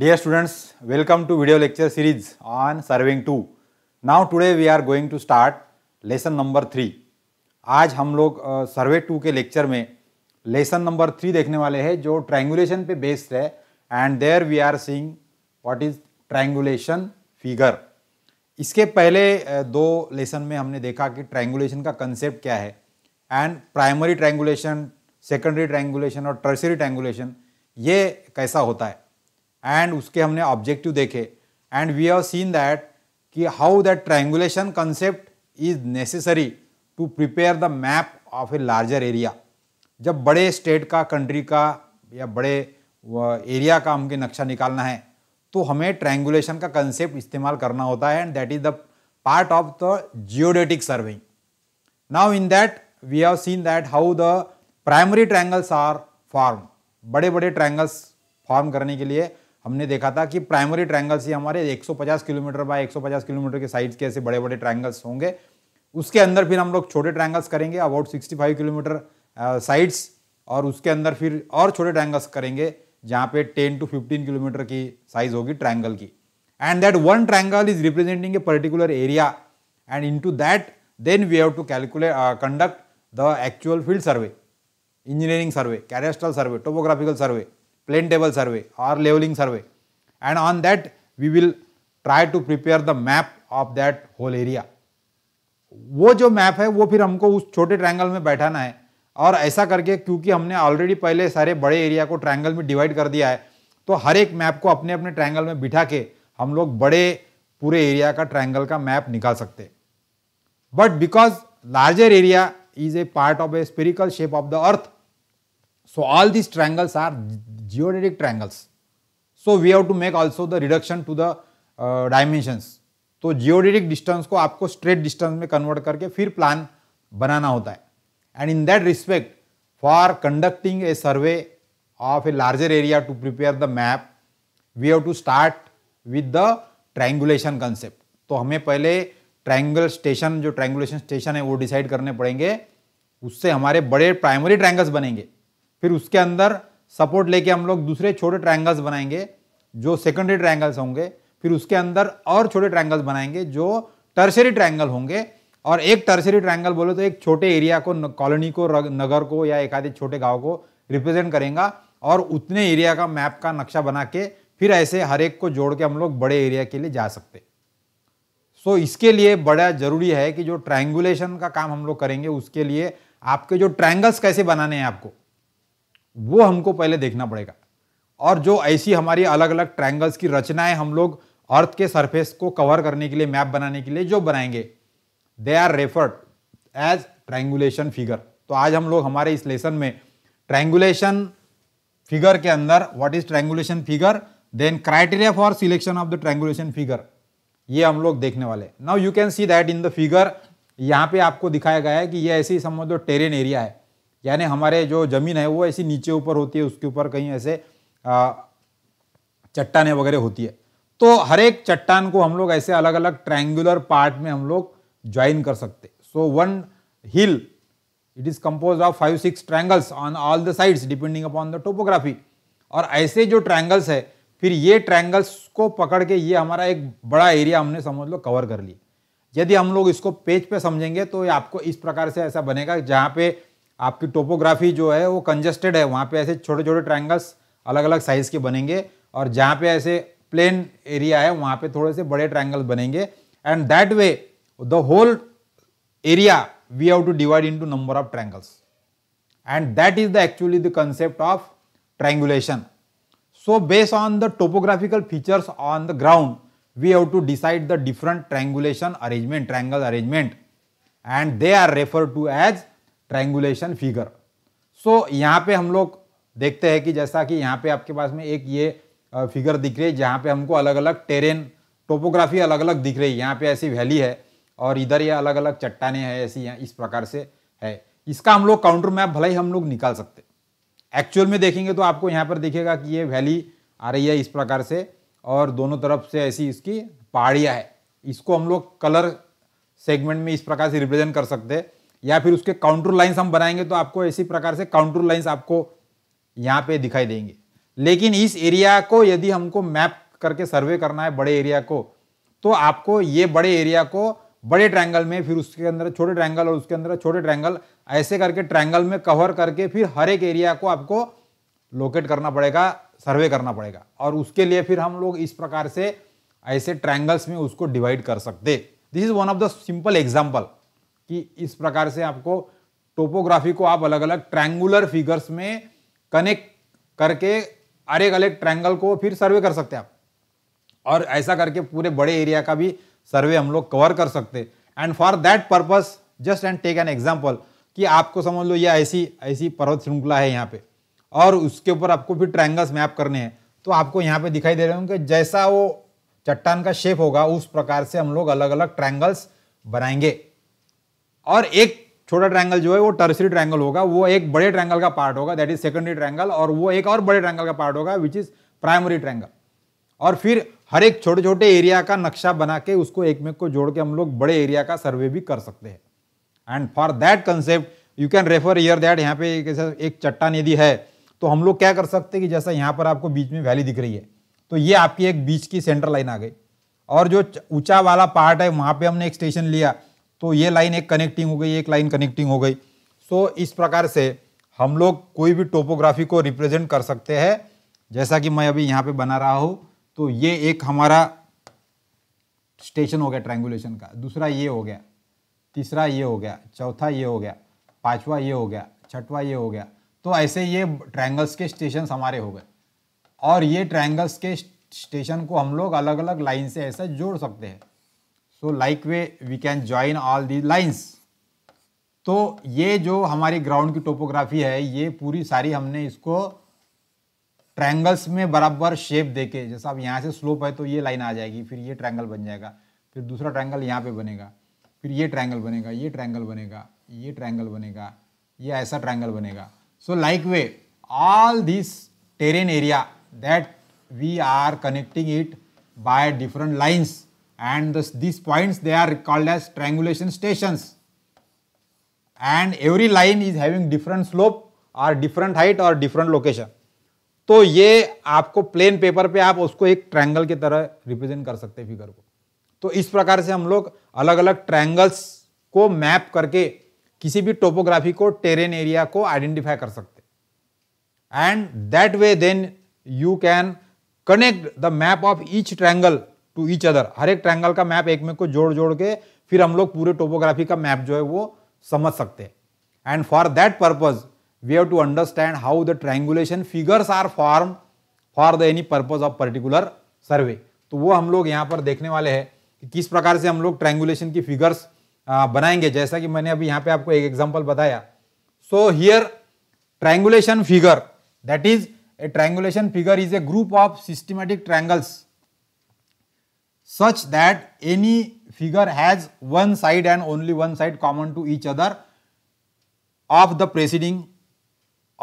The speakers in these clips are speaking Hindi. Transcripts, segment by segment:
Dear students, welcome to video lecture series on surveying 2. Now today we are going to start lesson number 3. आज हम लोग सर्वे uh, 2 के लेक्चर में लेसन नंबर 3 देखने वाले हैं जो ट्रैंगुलेशन पे बेस्ड है and there we are seeing what is triangulation figure इसके पहले दो लेसन में हमने देखा कि ट्रैंगुलेशन का कंसेप्ट क्या है and primary triangulation secondary triangulation और टर्सरी ट्रैंगुलेशन ये कैसा होता है एंड उसके हमने ऑब्जेक्टिव देखे and we have seen that कि how that triangulation concept is necessary to prepare the map of a larger area जब बड़े स्टेट का कंट्री का या बड़े एरिया का हमें नक्शा निकालना है तो हमें ट्रायंगुलेशन का कंसेप्ट इस्तेमाल करना होता है and that is the part of the geodetic survey now in that we have seen that how the primary triangles are form बड़े बड़े ट्रैंगल्स फॉर्म करने के लिए हमने देखा था कि प्राइमरी ट्रायंगल्स ही हमारे 150 किलोमीटर बाय 150 किलोमीटर के साइड्स के ऐसे बड़े बड़े ट्रायंगल्स होंगे उसके अंदर फिर हम लोग छोटे ट्रायंगल्स करेंगे अबाउट 65 किलोमीटर साइड्स और उसके अंदर फिर और छोटे ट्रायंगल्स करेंगे जहाँ पे 10 टू 15 किलोमीटर की साइज होगी ट्राइंगल की and that one triangle is representing a particular area and into that then we have to calculate conduct the actual field survey engineering survey cadastral survey topographical survey plane table survey or leveling survey and on that we will try to prepare the map of that whole area. वो जो मैप है वो फिर हमको उस छोटे ट्रायंगल में बैठाना है और ऐसा करके क्योंकि हमने ऑलरेडी पहले सारे बड़े एरिया को ट्रायंगल में डिवाइड कर दिया है तो हर एक मैप को अपने अपने ट्रायंगल में बिठा के हम लोग बड़े पूरे एरिया का ट्रायंगल का मैप निकाल सकते but because larger area is a part of a spherical shape of the earth So all these triangles are geodetic triangles. So we have to make also the reduction to the uh, dimensions. तो जियोडेटिक डिस्टेंस को आपको स्ट्रेट डिस्टेंस में कन्वर्ट करके फिर प्लान बनाना होता है and in that respect for conducting a survey of a larger area to prepare the map we have to start with the triangulation concept तो हमें पहले ट्रैंगल स्टेशन जो ट्रायंगुलेशन स्टेशन है वो डिसाइड करने पड़ेंगे उससे हमारे बड़े प्राइमरी ट्रैंगल्स बनेंगे फिर उसके अंदर सपोर्ट लेके हम लोग दूसरे छोटे ट्रायंगल्स बनाएंगे जो सेकेंडरी ट्रायंगल्स होंगे फिर उसके अंदर और छोटे ट्रायंगल्स बनाएंगे जो टर्सरी ट्रायंगल होंगे और एक टर्सरी ट्रायंगल बोले तो एक छोटे एरिया को कॉलोनी को नगर को या एक आधे छोटे गाँव को रिप्रेजेंट करेगा और उतने एरिया का मैप का नक्शा बना के फिर ऐसे हर एक को जोड़ के हम लोग बड़े एरिया के लिए जा सकते सो so, इसके लिए बड़ा जरूरी है कि जो ट्रायंगुलेशन का काम हम लोग करेंगे उसके लिए आपके जो ट्रायंगल्स कैसे बनाने हैं आपको वो हमको पहले देखना पड़ेगा और जो ऐसी हमारी अलग अलग ट्रायंगल्स की रचनाएं हम लोग अर्थ के सरफेस को कवर करने के लिए मैप बनाने के लिए जो बनाएंगे they are referred as triangulation figure तो आज हम लोग हमारे इस लेसन में ट्रायंगुलेशन फिगर के अंदर what is triangulation figure then criteria for selection of the triangulation figure ये हम लोग देखने वाले now you can see that in the figure यहाँ पे आपको दिखाया गया है कि ये ऐसे ही समझ दो टेरेन एरिया है यानी हमारे जो ज़मीन है वो ऐसी नीचे ऊपर होती है उसके ऊपर कहीं ऐसे चट्टाने वगैरह होती है तो हर एक चट्टान को हम लोग ऐसे अलग अलग ट्रायंगुलर पार्ट में हम लोग ज्वाइन कर सकते so one hill it is compose of five six triangles on all the sides depending upon the topography और ऐसे जो ट्रायंगल्स है फिर ये ट्रायंगल्स को पकड़ के ये हमारा एक बड़ा एरिया हमने समझ लो कवर कर लिया यदि हम लोग इसको पेज पे समझेंगे तो ये आपको इस प्रकार से ऐसा बनेगा जहाँ पे आपकी टोपोग्राफी जो है वो कंजेस्टेड है वहाँ पे ऐसे छोटे छोटे ट्राइंगल्स अलग अलग साइज़ के बनेंगे और जहाँ पे ऐसे प्लेन एरिया है वहाँ पे थोड़े से बड़े ट्राइंगल्स बनेंगे and that way the whole area we have to divide into number of triangles and that is the actually the concept of triangulation so based on the topographical features on the ground we have to decide the different triangulation arrangement triangle arrangement and they are refer to as triangulation figure so यहाँ पे हम लोग देखते हैं कि जैसा कि यहाँ पे आपके पास में एक ये फिगर दिख रही है जहाँ पे हमको अलग अलग टेरेन टोपोग्राफी अलग अलग दिख रही है यहाँ पे ऐसी वैली है और इधर ये अलग अलग चट्टाने हैं ऐसी इस प्रकार से है इसका हम लोग काउंटर मैप भला ही हम लोग निकाल सकते एक्चुअल में देखेंगे तो आपको यहाँ पर दिखेगा कि ये वैली आ रही है इस प्रकार से और दोनों तरफ से ऐसी इसकी पहाड़ियाँ है इसको हम लोग कलर सेगमेंट में इस प्रकार से रिप्रेजेंट कर सकते हैं या फिर उसके काउंटर लाइन्स हम बनाएंगे तो आपको इसी प्रकार से काउंटर लाइन्स आपको यहाँ पे दिखाई देंगे लेकिन इस एरिया को यदि हमको मैप करके सर्वे करना है बड़े एरिया को तो आपको ये बड़े एरिया को बड़े ट्रायंगल में फिर उसके अंदर छोटे ट्रायंगल और उसके अंदर छोटे ट्रायंगल ऐसे करके ट्रायंगल में कवर करके फिर हर एक एरिया को आपको लोकेट करना पड़ेगा सर्वे करना पड़ेगा और उसके लिए फिर हम लोग इस प्रकार से ऐसे ट्रायंगल्स में उसको डिवाइड कर सकते this is one of the simple example कि इस प्रकार से आपको टोपोग्राफी को आप अलग अलग ट्रैंगुलर फिगर्स में कनेक्ट करके हर एक अलग ट्रैंगल को फिर सर्वे कर सकते हैं आप और ऐसा करके पूरे बड़े एरिया का भी सर्वे हम लोग कवर कर सकते and for that purpose just and take an example कि आपको समझ लो ये ऐसी ऐसी पर्वत श्रृंखला है यहाँ पे और उसके ऊपर आपको फिर ट्रैंगल्स मैप करने हैं तो आपको यहाँ पे दिखाई दे रहे होंगे जैसा वो चट्टान का शेप होगा उस प्रकार से हम लोग अलग अलग ट्रैंगल्स बनाएंगे और एक छोटा ट्रायंगल जो है वो टर्सरी ट्रायंगल होगा वो एक बड़े ट्रायंगल का पार्ट होगा दैट इज सेकेंडरी ट्रायंगल और वो एक और बड़े ट्रायंगल का पार्ट होगा विच इज प्राइमरी ट्रायंगल और फिर हर एक छोटे छोटे एरिया का नक्शा बना के उसको एक में को जोड़ के हम लोग बड़े एरिया का सर्वे भी कर सकते हैं and for that concept you can refer here that यहाँ पे एक चट्टान यदि है तो हम लोग क्या कर सकते हैं कि जैसा यहाँ पर आपको बीच में वैली दिख रही है तो ये आपकी एक बीच की सेंटर लाइन आ गई और जो ऊंचा वाला पार्ट है वहाँ पे हमने एक स्टेशन लिया तो ये लाइन एक कनेक्टिंग हो गई एक लाइन कनेक्टिंग हो गई सो so, इस प्रकार से हम लोग कोई भी टोपोग्राफी को रिप्रेजेंट कर सकते हैं जैसा कि मैं अभी यहाँ पे बना रहा हूँ तो ये एक हमारा स्टेशन हो गया ट्रैंगुलेशन का दूसरा ये हो गया तीसरा ये हो गया चौथा ये हो गया पांचवा ये हो गया छठवा ये हो गया तो ऐसे ये ट्रैंगल्स के स्टेशन हमारे हो गए और ये ट्रैंगल्स के स्टेशन को हम लोग अलग अलग लाइन से ऐसा जोड़ सकते हैं so like way we can join all the lines तो ये जो हमारी ग्राउंड की टोपोग्राफी है ये पूरी सारी हमने इसको ट्रायंगल्स में बराबर शेप देके जैसा अब यहाँ से स्लोप है तो ये लाइन आ जाएगी फिर ये ट्रायंगल बन जाएगा फिर दूसरा ट्रायंगल यहाँ पे बनेगा फिर ये ट्रायंगल बनेगा ये ट्रायंगल बनेगा ये ट्रायंगल बनेगा ये ऐसा ट्रायंगल बनेगा so like way all this terrain area that we are connecting it by different lines and this, these points they are called as triangulation stations and every line is having different slope or different height or different location तो ये आपको प्लेन पेपर पे आप उसको एक ट्रायंगल की तरह रिप्रेजेंट कर सकते हैं फिगर को तो इस प्रकार से हम लोग अलग अलग ट्रायंगल्स को मैप करके किसी भी टोपोग्राफी को टेरेन एरिया को आइडेंटिफाई कर सकते and that way then you can connect the map of each triangle to each other हर एक ट्रायंगल का मैप एक में को जोड़ जोड़ के फिर हम लोग पूरे टोपोग्राफी का मैप जो है वो समझ सकते हैं and for that purpose we have to understand how the triangulation figures are form for the any purpose of particular survey तो वो हम लोग यहाँ पर देखने वाले हैं कि किस प्रकार से हम लोग ट्रैंगुलेशन की फिगर्स बनाएंगे जैसा कि मैंने अभी यहाँ पे आपको एक एग्जाम्पल बताया so here triangulation figure that is a triangulation figure is a group of systematic triangles such that any figure has one side and only one side common to each other of the preceding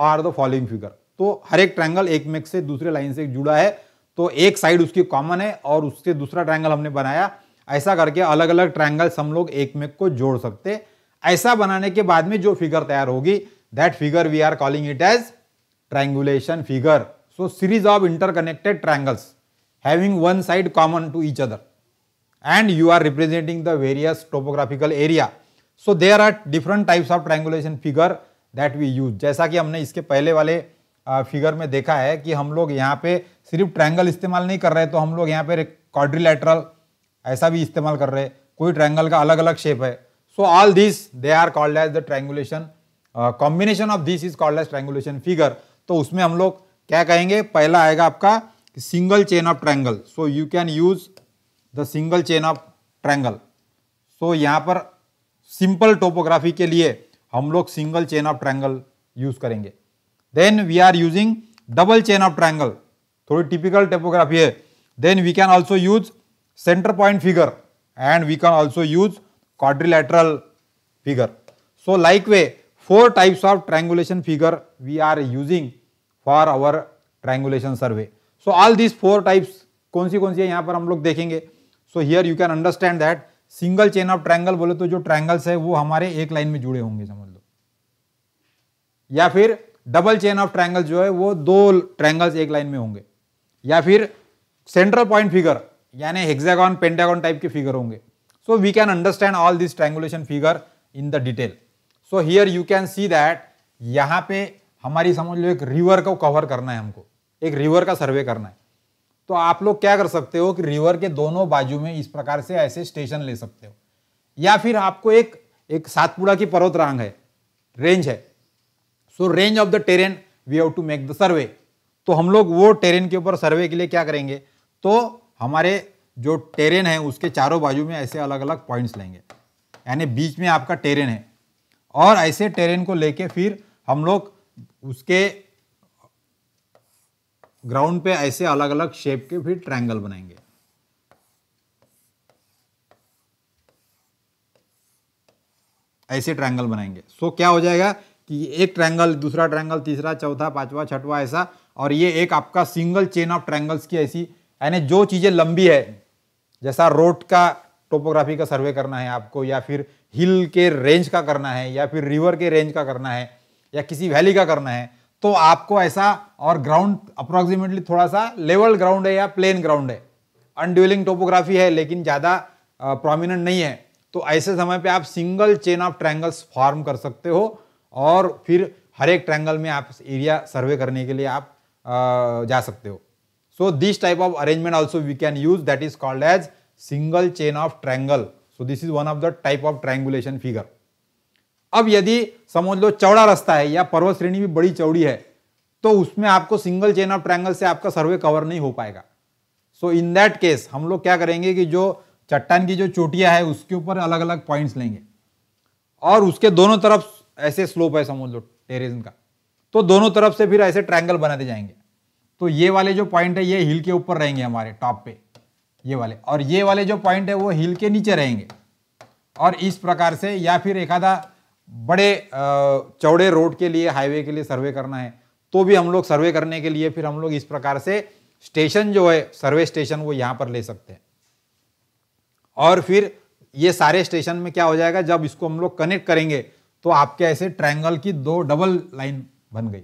or the following figure तो हर एक ट्रायंगल एक मेक से दूसरे लाइन से जुड़ा है तो एक साइड उसकी कॉमन है और उससे दूसरा ट्रायंगल हमने बनाया ऐसा करके अलग अलग ट्रायंगल्स हम लोग एक मेक को जोड़ सकते ऐसा बनाने के बाद में जो फिगर तैयार होगी that figure we are calling it as triangulation figure so series of interconnected triangles having one side common to each other and you are representing the various topographical area. So there are different types of triangulation figure that we use. जैसा कि हमने इसके पहले वाले फिगर में देखा है कि हम लोग यहाँ पे सिर्फ ट्रायंगल इस्तेमाल नहीं कर रहे तो हम लोग यहाँ पे क्वाड्रिलेटरल ऐसा भी इस्तेमाल कर रहे हैं कोई ट्रायंगल का अलग अलग शेप है so all this they are called as the triangulation combination of this is called as triangulation figure तो उसमें हम लोग क्या कहेंगे पहला आएगा आपका कि single chain of triangle so you can use the single chain of triangle so यहाँ पर सिंपल टोपोग्राफी के लिए हम लोग single chain of triangle use करेंगे then we are using double chain of triangle थोड़ी टिपिकल टोपोग्राफी है then we can also use centre point figure and we can also use quadrilateral figure so like way four types of triangulation figure we are using for our triangulation survey so all these four types कौन सी कौन सी है यहाँ पर हम लोग देखेंगे so here you can understand that single chain of triangle बोले तो जो ट्रायंगल्स है वो हमारे एक लाइन में जुड़े होंगे समझ लो या फिर डबल चेन ऑफ ट्रायंगल जो है वो दो ट्रायंगल्स एक लाइन में होंगे या फिर सेंट्रल पॉइंट फिगर यानी हेक्सागॉन पेंटागॉन टाइप के फिगर होंगे so we can understand all this triangulation figure in the detail so here you can see that यहाँ पे हमारी समझ लो एक रिवर को कवर करना है हमको एक रिवर का सर्वे करना है तो आप लोग क्या कर सकते हो कि रिवर के दोनों बाजू में इस प्रकार से ऐसे स्टेशन ले सकते हो या फिर आपको एक एक सातपुड़ा की पर्वत रांग है रेंज है so range of the terrain we have to make the survey तो हम लोग वो टेरेन के ऊपर सर्वे के लिए क्या करेंगे तो हमारे जो टेरेन है उसके चारों बाजू में ऐसे अलग अलग पॉइंट्स लेंगे यानी बीच में आपका टेरेन है और ऐसे टेरेन को लेके फिर हम लोग उसके ग्राउंड पे ऐसे अलग अलग शेप के फिर ट्रायंगल बनाएंगे ऐसे ट्रायंगल बनाएंगे सो क्या हो जाएगा कि एक ट्रायंगल दूसरा ट्रायंगल तीसरा चौथा पांचवा छठवा ऐसा और ये एक आपका सिंगल चेन ऑफ ट्रायंगल्स की ऐसी यानी जो चीज़ें लंबी है जैसा रोड का टोपोग्राफी का सर्वे करना है आपको या फिर हिल के रेंज का करना है या फिर रिवर के रेंज का करना है या किसी वैली का करना है तो आपको ऐसा और ग्राउंड अप्रोक्सीमेटली थोड़ा सा लेवल ग्राउंड है या प्लेन ग्राउंड है अनड्यूलिंग टोपोग्राफी है लेकिन ज़्यादा प्रोमिनेंट नहीं है तो ऐसे समय पे आप single chain of triangles form कर सकते हो और फिर हर एक ट्रायंगल में आप एरिया सर्वे करने के लिए आप जा सकते हो so this type of arrangement also we can use that is called as single chain of triangle so this is one of the type of triangulation figure अब यदि समझ लो चौड़ा रास्ता है या पर्वत श्रेणी भी बड़ी चौड़ी है तो उसमें आपको सिंगल चेन ऑफ ट्रायंगल से आपका सर्वे कवर नहीं हो पाएगा सो इन दैट केस हम लोग क्या करेंगे कि जो चट्टान की जो चोटियां है उसके ऊपर अलग अलग पॉइंट्स लेंगे और उसके दोनों तरफ ऐसे स्लोप है समझ लो टेरेजन का तो दोनों तरफ से फिर ऐसे ट्रायंगल बनाते जाएंगे तो ये वाले जो पॉइंट है ये हिल के ऊपर रहेंगे हमारे टॉप पे ये वाले और ये वाले जो पॉइंट है वो हिल के नीचे रहेंगे और इस प्रकार से या फिर एक आधा बड़े चौड़े रोड के लिए हाईवे के लिए सर्वे करना है तो भी हम लोग सर्वे करने के लिए फिर हम लोग इस प्रकार से स्टेशन जो है सर्वे स्टेशन वो यहाँ पर ले सकते हैं और फिर ये सारे स्टेशन में क्या हो जाएगा जब इसको हम लोग कनेक्ट करेंगे तो आपके ऐसे ट्रायंगल की दो डबल लाइन बन गई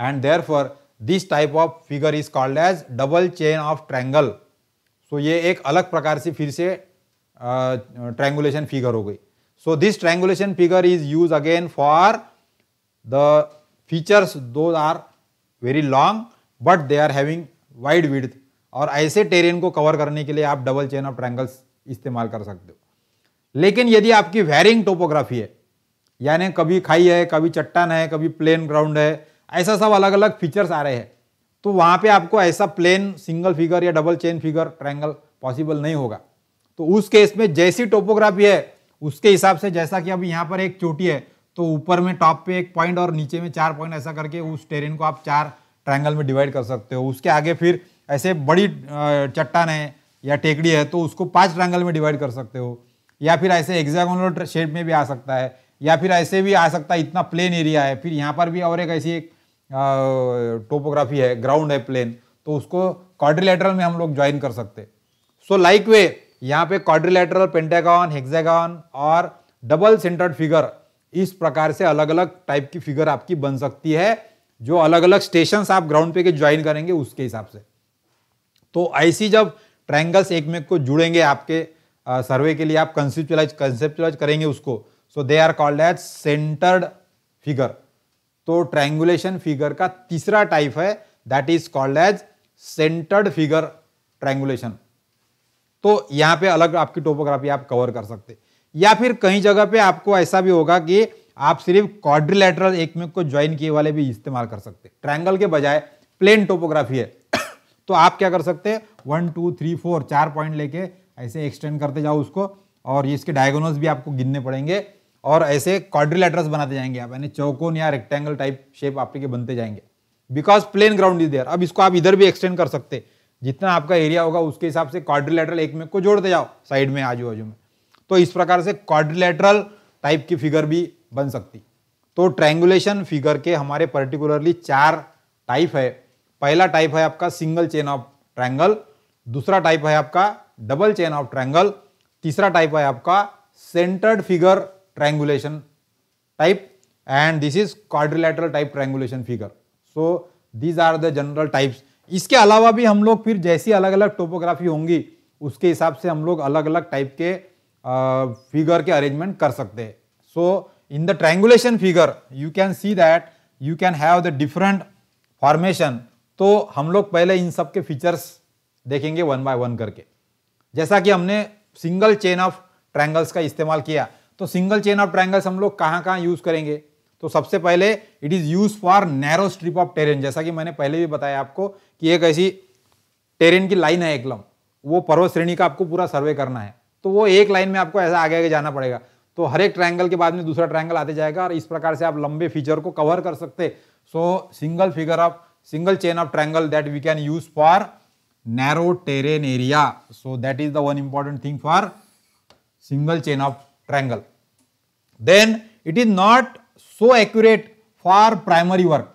and therefore this type of figure is called as double chain of triangle so ये एक अलग प्रकार से फिर से ट्रायंगुलेशन फिगर हो गई So this triangulation figure is used again for the features those are very long but they are having wide width और ऐसे टेरेन को कवर करने के लिए आप डबल चेन ऑफ ट्रैंगल्स इस्तेमाल कर सकते हो लेकिन यदि आपकी वेरिंग टोपोग्राफी है यानी कभी खाई है कभी चट्टान है कभी प्लेन ग्राउंड है ऐसा सब अलग अलग फीचर्स आ रहे हैं तो वहाँ पे आपको ऐसा प्लेन सिंगल फिगर या double chain figure triangle possible नहीं होगा तो उस केस में जैसी टोपोग्राफी है उसके हिसाब से जैसा कि अभी यहाँ पर एक चोटी है तो ऊपर में टॉप पे एक पॉइंट और नीचे में चार पॉइंट ऐसा करके उस टेरेन को आप चार ट्रायंगल में डिवाइड कर सकते हो उसके आगे फिर ऐसे बड़ी चट्टान है या टेकड़ी है तो उसको पाँच ट्रायंगल में डिवाइड कर सकते हो या फिर ऐसे एग्जैगोनल शेप में भी आ सकता है या फिर ऐसे भी आ सकता है इतना प्लेन एरिया है फिर यहाँ पर भी और एक ऐसी एक टोपोग्राफी है ग्राउंड है प्लेन तो उसको क्वारिलेटरल में हम लोग ज्वाइन कर सकते सो लाइक वे यहाँ पे क्वाड्रिलेटरल पेंटेगॉन हेक्सागॉन और डबल सेंटर्ड फिगर इस प्रकार से अलग अलग टाइप की फिगर आपकी बन सकती है जो अलग अलग स्टेशन आप ग्राउंड पे के ज्वाइन करेंगे उसके हिसाब से तो ऐसी जब ट्रायंगल्स एक में को जुड़ेंगे आपके सर्वे के लिए आप कंसेप्चुलाइज कंसेप्चुलाइज करेंगे उसको so they are called as centred figure तो ट्राइंगुलेशन फिगर का तीसरा टाइप है that is called as centred figure triangulation तो यहाँ पे अलग आपकी टोपोग्राफी आप कवर कर सकते या फिर कहीं जगह पे आपको ऐसा भी होगा कि आप सिर्फ क्वाड्रिलेटरल एक में को ज्वाइन किए वाले भी इस्तेमाल कर सकते ट्रायंगल के बजाय प्लेन टोपोग्राफी है तो आप क्या कर सकते हैं वन टू थ्री फोर चार पॉइंट लेके ऐसे एक्सटेंड करते जाओ उसको और इसके डायगोनल्स भी आपको गिनने पड़ेंगे और ऐसे क्वाड्रिलेटर्स बनाते जाएंगे आप यानी चौकोन या रेक्टेंगल टाइप शेप आपके बनते जाएंगे because plane ground is there अब इसको आप इधर भी एक्सटेंड कर सकते जितना आपका एरिया होगा उसके हिसाब से क्वाड्रिलेटरल एक में को जोड़ते जाओ साइड में आजू बाजू में तो इस प्रकार से क्वाड्रिलेटरल टाइप की फिगर भी बन सकती तो ट्रैंगुलेशन फिगर के हमारे पर्टिकुलरली चार टाइप है पहला टाइप है आपका सिंगल चेन ऑफ ट्रैंगल दूसरा टाइप है आपका डबल चेन ऑफ ट्रैंगल तीसरा टाइप है आपका centred figure triangulation type and this is quadrilateral type triangulation figure so these are the general types इसके अलावा भी हम लोग फिर जैसी अलग अलग टोपोग्राफी होंगी उसके हिसाब से हम लोग अलग अलग टाइप के फिगर के अरेंजमेंट कर सकते हैं so in the triangulation figure you can see that you can have the different formation तो हम लोग पहले इन सब के फीचर्स देखेंगे वन बाय वन करके जैसा कि हमने सिंगल चेन ऑफ ट्रैंगल्स का इस्तेमाल किया तो सिंगल चेन ऑफ ट्रैंगल्स हम लोग कहाँ कहाँ यूज करेंगे तो सबसे पहले it is use for narrow strip of terrain जैसा कि मैंने पहले भी बताया आपको कि एक ऐसी टेरेन की लाइन है एकलम वो पर्वत श्रेणी का आपको पूरा सर्वे करना है तो वो एक लाइन में आपको ऐसा आगे आगे जाना पड़ेगा तो हर एक ट्रायंगल के बाद में दूसरा ट्रायंगल आते जाएगा और इस प्रकार से आप लंबे फीचर को कवर कर सकते so single figure of single chain of triangle that we can use for narrow terrain area so that is the one important thing for single chain of triangle then it is not so accurate for primary work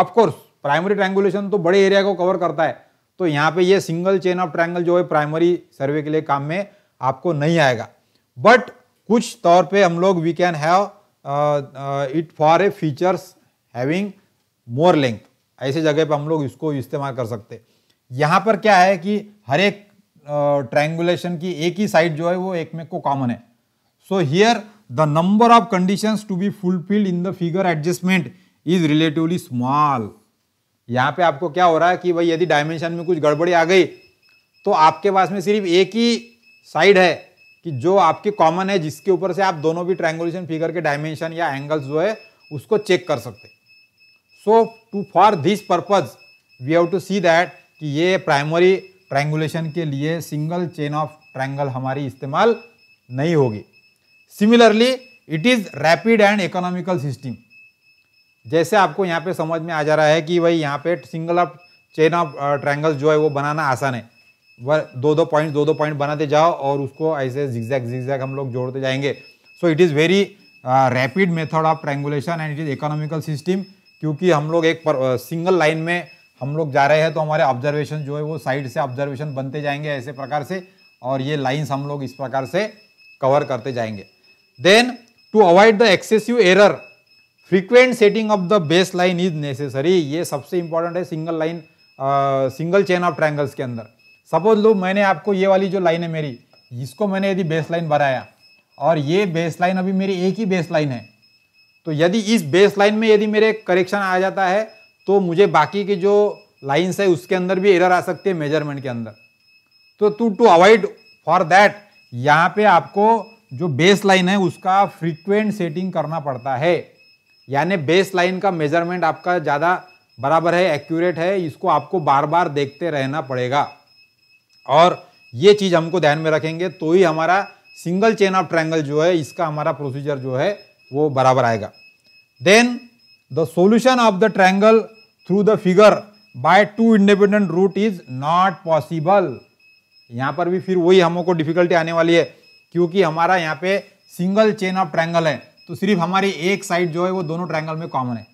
of course primary triangulation तो बड़े एरिया को कवर करता है तो यहाँ पे ये सिंगल चेन ऑफ ट्रैंगल जो है प्राइमरी सर्वे के लिए काम में आपको नहीं आएगा बट कुछ तौर पे हम लोग we can have it for a features having more length ऐसे जगह पे हम लोग इसको इस्तेमाल कर सकते यहाँ पर क्या है कि हर एक uh, की एक ही साइड जो है वो एक में को कॉमन है so here the number of conditions to be fulfilled in the figure adjustment is relatively small. यहाँ पे आपको क्या हो रहा है कि भाई यदि डायमेंशन में कुछ गड़बड़ी आ गई तो आपके पास में सिर्फ एक ही साइड है कि जो आपकी कॉमन है जिसके ऊपर से आप दोनों भी ट्रायंगुलेशन फिगर के डायमेंशन या एंगल्स जो है उसको चेक कर सकते so to for this purpose we have to see that कि ये प्राइमरी ट्रैंगुलेशन के लिए सिंगल चेन ऑफ ट्रैंगल हमारी इस्तेमाल नहीं होगी similarly it is rapid and economical system जैसे आपको यहाँ पे समझ में आ जा रहा है कि भाई यहाँ पे single of chain of triangles जो है वो बनाना आसान है वह दो दो पॉइंट दो दो पॉइंट बनाते जाओ और उसको ऐसे जिक्जैक जिक्जैक हम लोग जोड़ते जाएंगे so it is very rapid method of triangulation and it is economical system क्योंकि हम लोग एक सिंगल लाइन uh, में हम लोग जा रहे हैं तो हमारे ऑब्जर्वेशन जो है वो साइड से ऑब्जर्वेशन बनते जाएंगे ऐसे प्रकार से और ये लाइन्स हम लोग इस प्रकार से कवर करते जाएंगे Then to avoid the excessive error, frequent setting of the base line is necessary. ये सबसे important है single line single chain of triangles के अंदर सपोज लो मैंने आपको ये वाली जो लाइन है मेरी इसको मैंने यदि बेस लाइन बनाया और ये बेस लाइन अभी मेरी एक ही बेस लाइन है तो यदि इस बेस लाइन में यदि मेरे करेक्शन आ जाता है तो मुझे बाकी के जो लाइन्स है उसके अंदर भी एरर आ सकती है मेजरमेंट के अंदर तो to to avoid for that यहाँ पे आपको जो बेस लाइन है उसका फ्रीक्वेंट सेटिंग करना पड़ता है यानी बेस लाइन का मेजरमेंट आपका ज़्यादा बराबर है एक्यूरेट है इसको आपको बार बार देखते रहना पड़ेगा और ये चीज़ हमको ध्यान में रखेंगे तो ही हमारा सिंगल चेन ऑफ ट्रायंगल जो है इसका हमारा प्रोसीजर जो है वो बराबर आएगा then the solution of the triangle through the figure by two independent route is not possible यहाँ पर भी फिर वही हमको डिफिकल्टी आने वाली है क्योंकि हमारा यहाँ पे सिंगल चेन ऑफ ट्रायंगल है तो सिर्फ हमारी एक साइड जो है वो दोनों ट्रायंगल में कॉमन है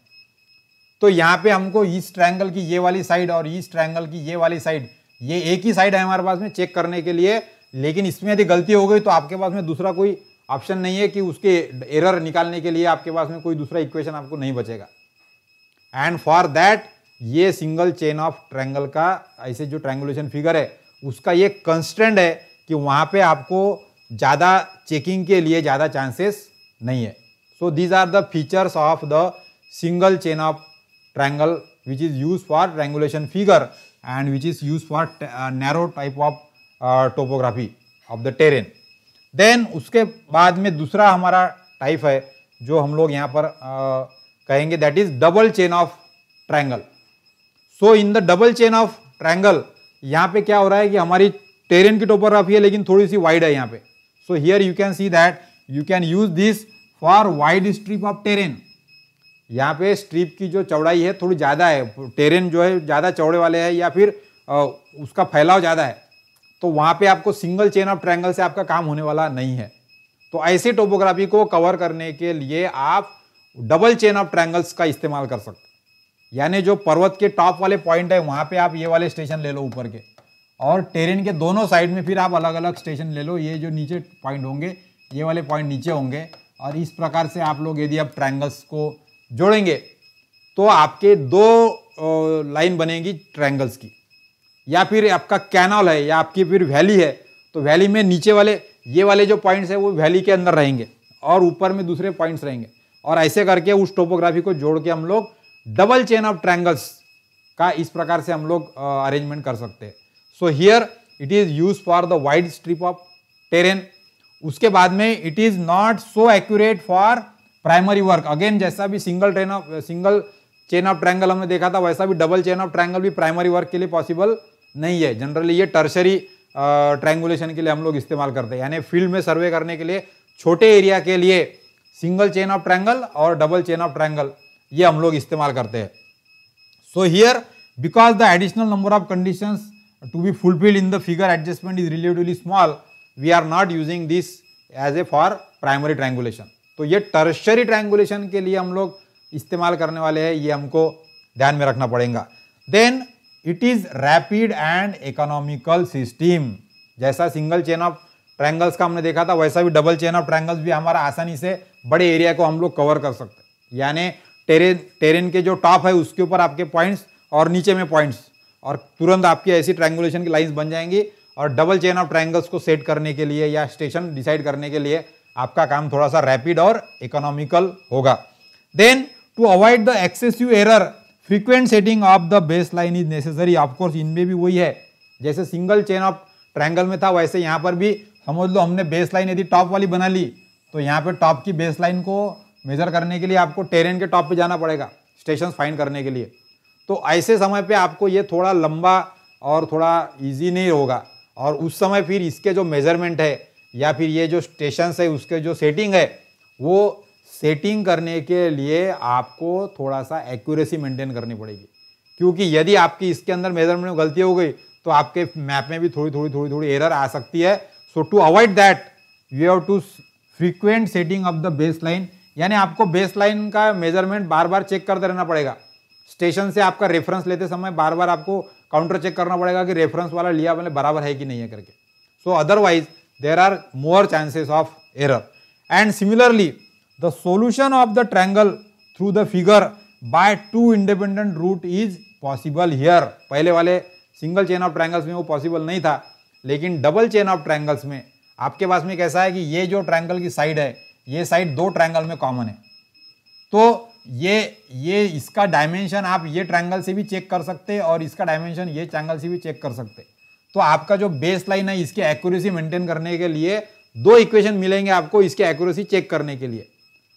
तो यहाँ पे हमको इस ट्रायंगल की ये वाली साइड और इस ट्रायंगल की ये वाली साइड ये एक ही साइड है हमारे पास में चेक करने के लिए लेकिन इसमें यदि गलती हो गई तो आपके पास में दूसरा कोई ऑप्शन नहीं है कि उसके एरर निकालने के लिए आपके पास में कोई दूसरा इक्वेशन आपको नहीं बचेगा एंड फॉर दैट ये सिंगल चेन ऑफ ट्रैंगल का ऐसे जो ट्रैंगुलेशन फिगर है उसका ये कंस्टेंट है कि वहाँ पे आपको ज़्यादा चेकिंग के लिए ज़्यादा चांसेस नहीं है so these are the features of the single chain of triangle which is use for triangulation figure and which is use for narrow type of topography of the terrain then उसके बाद में दूसरा हमारा टाइप है जो हम लोग यहाँ पर uh, कहेंगे that is double chain of triangle so in the double chain of triangle यहाँ पे क्या हो रहा है कि हमारी टेरेन की टोपोग्राफी है लेकिन थोड़ी सी वाइड है यहाँ पे So here you can see that you can use this for wide strip of terrain. यहाँ पे स्ट्रीप की जो चौड़ाई है थोड़ी ज़्यादा है टेरेन जो है ज़्यादा चौड़े वाले है या फिर आ, उसका फैलाव ज़्यादा है तो वहाँ पे आपको सिंगल चेन ऑफ ट्रायंगल से आपका काम होने वाला नहीं है तो ऐसे टोपोग्राफी को कवर करने के लिए आप डबल चेन ऑफ ट्रायंगल्स का इस्तेमाल कर सकते यानी जो पर्वत के टॉप वाले पॉइंट है वहाँ पर आप ये वाले स्टेशन ले लो ऊपर के और टेरेन के दोनों साइड में फिर आप अलग अलग स्टेशन ले लो ये जो नीचे पॉइंट होंगे ये वाले पॉइंट नीचे होंगे और इस प्रकार से आप लोग यदि आप ट्रायंगल्स को जोड़ेंगे तो आपके दो लाइन बनेगी ट्रायंगल्स की या फिर आपका कैनाल है या आपकी फिर वैली है तो वैली में नीचे वाले ये वाले जो पॉइंट्स है वो वैली के अंदर रहेंगे और ऊपर में दूसरे पॉइंट्स रहेंगे और ऐसे करके उस टोपोग्राफी को जोड़ के हम लोग डबल चेन ऑफ ट्रायंगल्स का इस प्रकार से हम लोग अरेंजमेंट कर सकते हैं so here it is use for the wide strip of terrain उसके बाद में it is not so accurate for primary work again जैसा भी single train of single chain of triangle हमने देखा था वैसा भी डबल चेन ऑफ ट्रायंगल भी प्राइमरी वर्क के लिए पॉसिबल नहीं है जनरली ये टर्शरी ट्रायंगुलेशन के लिए हम लोग इस्तेमाल करते हैं यानी फील्ड में सर्वे करने के लिए छोटे एरिया के लिए सिंगल चेन ऑफ ट्रायंगल और डबल चेन ऑफ ट्रायंगल ये हम लोग इस्तेमाल करते हैं so here because the additional number of conditions to be fulfilled in the figure adjustment is relatively small, we are not using this as a for primary triangulation. तो ये टर्शरी ट्रायंगुलेशन के लिए हम लोग इस्तेमाल करने वाले हैं ये हमको ध्यान में रखना पड़ेगा then it is rapid and economical system जैसा सिंगल चेन ऑफ ट्रैंगल्स का हमने देखा था वैसा भी डबल चेन ऑफ ट्रैंगल्स भी हमारा आसानी से बड़े एरिया को हम लोग कवर कर सकते हैं यानी टेरेन टेरेन के जो टॉप है उसके ऊपर आपके पॉइंट्स और नीचे में पॉइंट्स और तुरंत आपकी ऐसी ट्रैंगुलेशन की लाइन्स बन जाएंगी और डबल चेन ऑफ ट्रायंगल्स को सेट करने के लिए या स्टेशन डिसाइड करने के लिए आपका काम थोड़ा सा रैपिड और इकोनॉमिकल होगा then to avoid the excessive error frequent setting of the base line is necessary of course इनमें भी वही है जैसे सिंगल चेन ऑफ ट्रायंगल में था वैसे यहाँ पर भी समझ लो हमने बेस लाइन यदि टॉप वाली बना ली तो यहाँ पे टॉप की बेस लाइन को मेजर करने के लिए आपको टेरेन के टॉप पे जाना पड़ेगा स्टेशन फाइंड करने के लिए तो ऐसे समय पे आपको ये थोड़ा लंबा और थोड़ा इजी नहीं होगा और उस समय फिर इसके जो मेज़रमेंट है या फिर ये जो स्टेशन है उसके जो सेटिंग है वो सेटिंग करने के लिए आपको थोड़ा सा एक्यूरेसी मेंटेन करनी पड़ेगी क्योंकि यदि आपकी इसके अंदर मेजरमेंट में गलती हो गई तो आपके मैप में भी थोड़ी थोड़ी थोड़ी थोड़ी एरर आ सकती है so to avoid that you have to frequent setting of the base line यानी आपको बेस लाइन का मेजरमेंट बार बार चेक करते रहना पड़ेगा स्टेशन से आपका रेफरेंस लेते समय बार बार आपको काउंटर चेक करना पड़ेगा कि रेफरेंस वाला लिया मैंने बराबर है कि नहीं है करके so otherwise there are more chances of error and similarly the solution of the triangle through the figure by two independent route is possible here पहले वाले सिंगल चेन ऑफ ट्रैंगल्स में वो पॉसिबल नहीं था लेकिन डबल चेन ऑफ ट्रैंगल्स में आपके पास में कैसा है कि ये जो ट्रैंगल की साइड है ये साइड दो ट्रैंगल में कॉमन है तो ये ये इसका डायमेंशन आप ये ट्रायंगल से भी चेक कर सकते और इसका डायमेंशन ये ट्रायंगल से भी चेक कर सकते तो आपका जो बेस लाइन है इसकी एक्यूरेसी मेंटेन करने के लिए दो इक्वेशन मिलेंगे आपको इसकी एक्यूरेसी चेक करने के लिए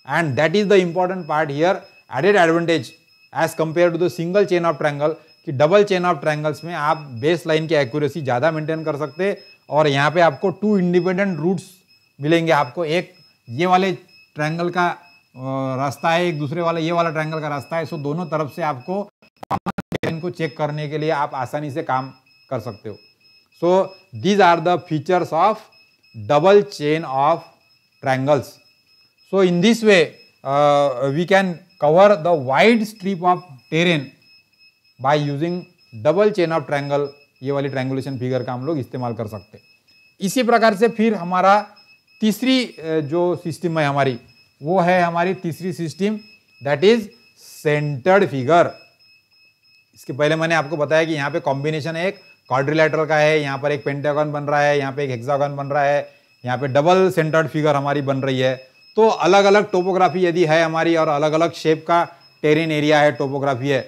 and that is the important part here added advantage as compare to the single chain of triangle कि डबल चेन ऑफ ट्रायंगल्स में आप बेस लाइन की एक्यूरेसी ज़्यादा मेंटेन कर सकते और यहाँ पे आपको टू इंडिपेंडेंट रूट्स मिलेंगे आपको एक ये वाले ट्रायंगल का रास्ता है एक दूसरे वाला ये वाला ट्रायंगल का रास्ता है सो दोनों तरफ से आपको को चेक करने के लिए आप आसानी से काम कर सकते हो so these are the features of double chain of triangles so in this way we can cover the wide strip of terrain by using double chain of triangle ये वाली ट्रायंगुलेशन फिगर का हम लोग इस्तेमाल कर सकते हैं इसी प्रकार से फिर हमारा तीसरी uh, जो सिस्टम है हमारी वो है हमारी तीसरी system that is centred figure इसके पहले मैंने आपको बताया कि यहाँ पे कॉम्बिनेशन एक क्वाड्रिलेटरल का है यहाँ पर एक पेंटागन बन रहा है यहाँ पे एक हेक्सागन बन रहा है यहाँ पे डबल सेंटर्ड फिगर हमारी बन रही है तो अलग अलग टोपोग्राफी यदि है हमारी और अलग अलग शेप का टेरिन एरिया है टोपोग्राफी है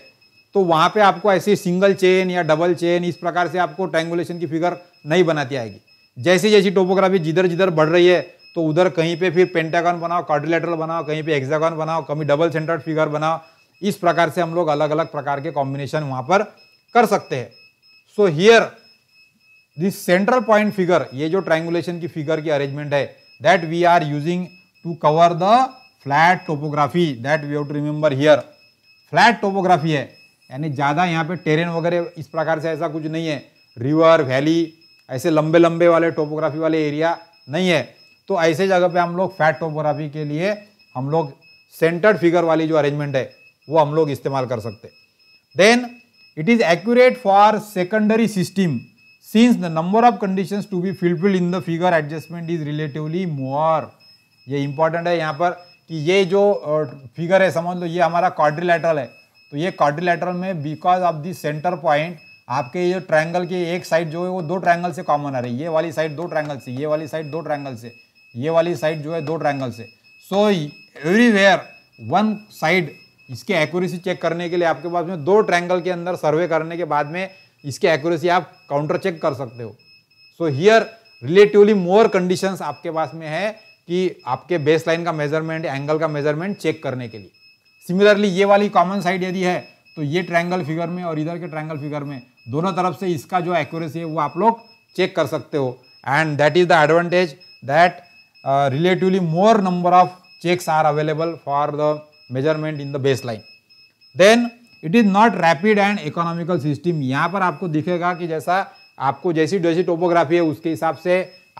तो वहाँ पे आपको ऐसे सिंगल चेन या डबल चेन इस प्रकार से आपको ट्रैंगुलेशन की फिगर नहीं बनाती आएगी जैसी जैसी टोपोग्राफी जिधर जिधर बढ़ रही है तो उधर कहीं पे फिर पेंटागन बनाओ कार्डिलेटरल बनाओ कहीं पे एक्सागन बनाओ कभी डबल सेंटर्ड फिगर बनाओ इस प्रकार से हम लोग अलग अलग प्रकार के कॉम्बिनेशन वहां पर कर सकते हैं so here this central point figure ये जो ट्राइंगुलेशन की फिगर की अरेंजमेंट है that we are using to cover the flat topography that we have to remember here flat topography है यानी ज़्यादा यहाँ पे टेरेन वगैरह इस प्रकार से ऐसा कुछ नहीं है रिवर वैली ऐसे लंबे लंबे वाले टोपोग्राफी वाले एरिया नहीं है तो ऐसे जगह पे हम लोग फैट टोपोग्राफी के लिए हम लोग सेंटर्ड फिगर वाली जो अरेंजमेंट है वो हम लोग इस्तेमाल कर सकते then it is accurate for secondary system since the number of condition to be fulfil in the figure adjustment is relatively more ये इंपॉर्टेंट है यहाँ पर कि ये जो फिगर है समझ लो ये हमारा क्वाड्रिलेटरल है तो ये क्वाड्रिलेटरल में because of this centre point आपके ये ट्रायंगल के एक साइड जो है वो दो ट्रायंगल से कॉमन आ रही है ये वाली साइड दो ट्रायंगल से ये वाली साइड दो ट्रायंगल से ये वाली साइड जो है दो ट्रायंगल से सो एवरीवेयर वन साइड इसकी एक्यूरेसी चेक करने के लिए आपके पास में दो ट्रायंगल के अंदर सर्वे करने के बाद में इसकी एक्यूरेसी आप काउंटर चेक कर सकते हो so here relatively more conditions आपके पास में है कि आपके बेस लाइन का मेजरमेंट एंगल का मेजरमेंट चेक करने के लिए सिमिलरली ये वाली कॉमन साइड यदि है तो ये ट्रायंगल फिगर में और इधर के ट्रायंगल फिगर में दोनों तरफ से इसका जो एक्यूरेसी है वो आप लोग चेक कर सकते हो and that is the advantage that Uh, relatively more number of checks are available for the measurement in the baseline. Then it is not rapid and economical system यहाँ पर आपको दिखेगा कि जैसा आपको जैसी जैसी टोपोग्राफी है उसके हिसाब से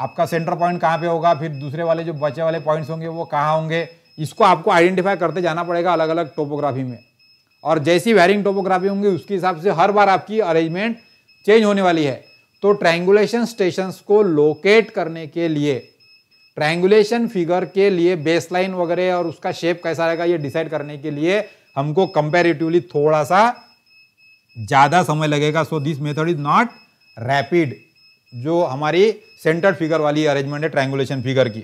आपका सेंटर पॉइंट कहाँ पे होगा फिर दूसरे वाले जो बचे वाले पॉइंट्स होंगे वो कहाँ होंगे इसको आपको आइडेंटिफाई करते जाना पड़ेगा अलग अलग टोपोग्राफी में और जैसी वेरिंग टोपोग्राफी होंगी उसके हिसाब से हर बार आपकी अरेंजमेंट चेंज होने वाली है तो ट्रैंगुलेशन स्टेशन को लोकेट करने के लिए ट्रायंगुलेशन फिगर के लिए बेसलाइन वगैरह और उसका शेप कैसा रहेगा ये डिसाइड करने के लिए हमको कंपेरेटिवली थोड़ा सा ज़्यादा समय लगेगा so this method is not rapid जो हमारी सेंटर फिगर वाली अरेंजमेंट है ट्रायंगुलेशन फिगर की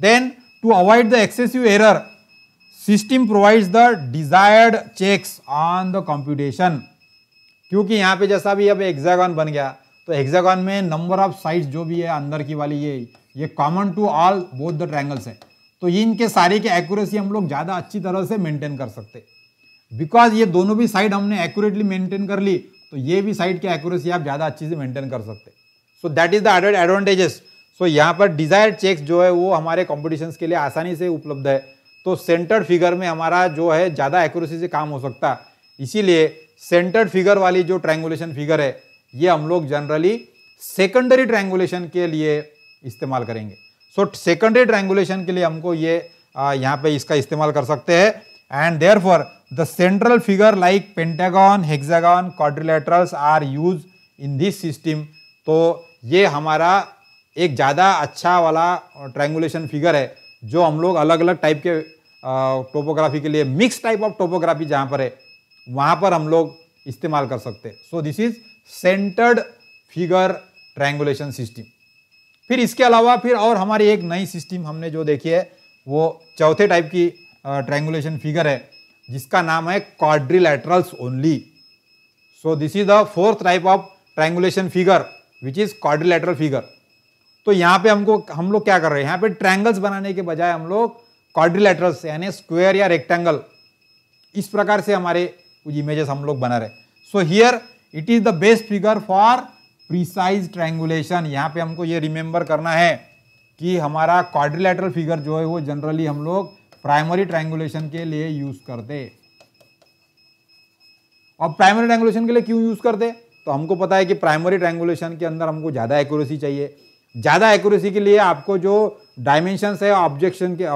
then to avoid the excessive error system provides the desired checks on the computation क्योंकि यहाँ पे जैसा भी अब एक्सागॉन बन गया तो एक्सागॉन में नंबर ऑफ साइड्स जो भी है अंदर की वाली ये ये common to all both the triangles है तो ये इनके सारे के एक्यूरेसी हम लोग ज़्यादा अच्छी तरह से मेंटेन कर सकते बिकॉज ये दोनों भी साइड हमने एक्यूरेटली मेंटेन कर ली तो ये भी साइड की एक्यूरेसी आप ज़्यादा अच्छी से मेंटेन कर सकते so that is the advantages so यहाँ पर डिजायर चेक्स जो है वो हमारे कॉम्पिटिशन के लिए आसानी से उपलब्ध है तो सेंटर्ड फिगर में हमारा जो है ज़्यादा एक्यूरेसी से काम हो सकता इसीलिए सेंटर्ड फिगर वाली जो ट्रैंगुलेशन फिगर है ये हम लोग जनरली सेकेंडरी ट्रैंगुलेशन के लिए इस्तेमाल करेंगे सो सेकेंडरी ट्रैंगुलेशन के लिए हमको ये यहाँ पे इसका इस्तेमाल कर सकते हैं and therefore the central figure like pentagon hexagon quadrilaterals are use in this system तो ये हमारा एक ज़्यादा अच्छा वाला ट्रैंगुलेशन फिगर है जो हम लोग अलग अलग टाइप के टोपोग्राफी के लिए मिक्स टाइप ऑफ टोपोग्राफी जहाँ पर है वहाँ पर हम लोग इस्तेमाल कर सकते हैं so this is centred figure triangulation system फिर इसके अलावा फिर और हमारी एक नई सिस्टम हमने जो देखी है वो चौथे टाइप की ट्रैंगुलेशन फिगर है जिसका नाम है quadrilaterals only so this is the fourth type of triangulation figure which is quadrilateral figure तो यहाँ पे हमको हम लोग क्या कर रहे हैं यहाँ पे ट्रैंगल्स बनाने के बजाय हम लोग क्वाड्रीलैटरल्स यानी स्क्वेयर या रेक्टेंगल इस प्रकार से हमारे कुछ इमेजेस हम लोग बना रहे so here it is the best figure for precise triangulation यहाँ पे हमको ये रिमेंबर करना है कि हमारा क्वाड्रिलेटरल फिगर जो है वो जनरली हम लोग प्राइमरी ट्रैंगुलेशन के लिए यूज करते और प्राइमरी ट्रैंगुलेशन के लिए क्यों यूज करते तो हमको पता है कि प्राइमरी ट्रैंगुलेशन के अंदर हमको ज़्यादा एक्यूरेसी चाहिए ज़्यादा एक्यूरेसी के लिए आपको जो डायमेंशंस है ऑब्जेक्शन के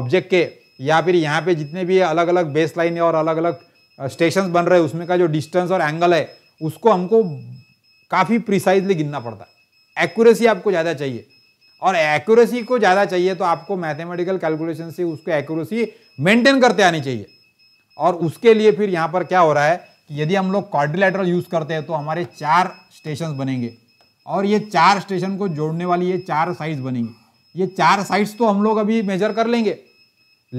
ऑब्जेक्ट के या फिर यहाँ पे जितने भी अलग अलग बेस लाइन है और अलग अलग स्टेशन बन रहे हैं उसमें का जो डिस्टेंस और एंगल है उसको हमको काफ़ी प्रिसाइजली गिनना पड़ता है एक्यूरेसी आपको ज़्यादा चाहिए और एक्यूरेसी को ज़्यादा चाहिए तो आपको मैथमेटिकल कैलकुलेशन से उसको एक्यूरेसी मेंटेन करते आनी चाहिए और उसके लिए फिर यहाँ पर क्या हो रहा है कि यदि हम लोग कॉर्डिलेटर यूज़ करते हैं तो हमारे चार स्टेशन बनेंगे और ये चार स्टेशन को जोड़ने वाली ये चार साइड्स बनेंगी ये चार साइड्स तो हम लोग अभी मेजर कर लेंगे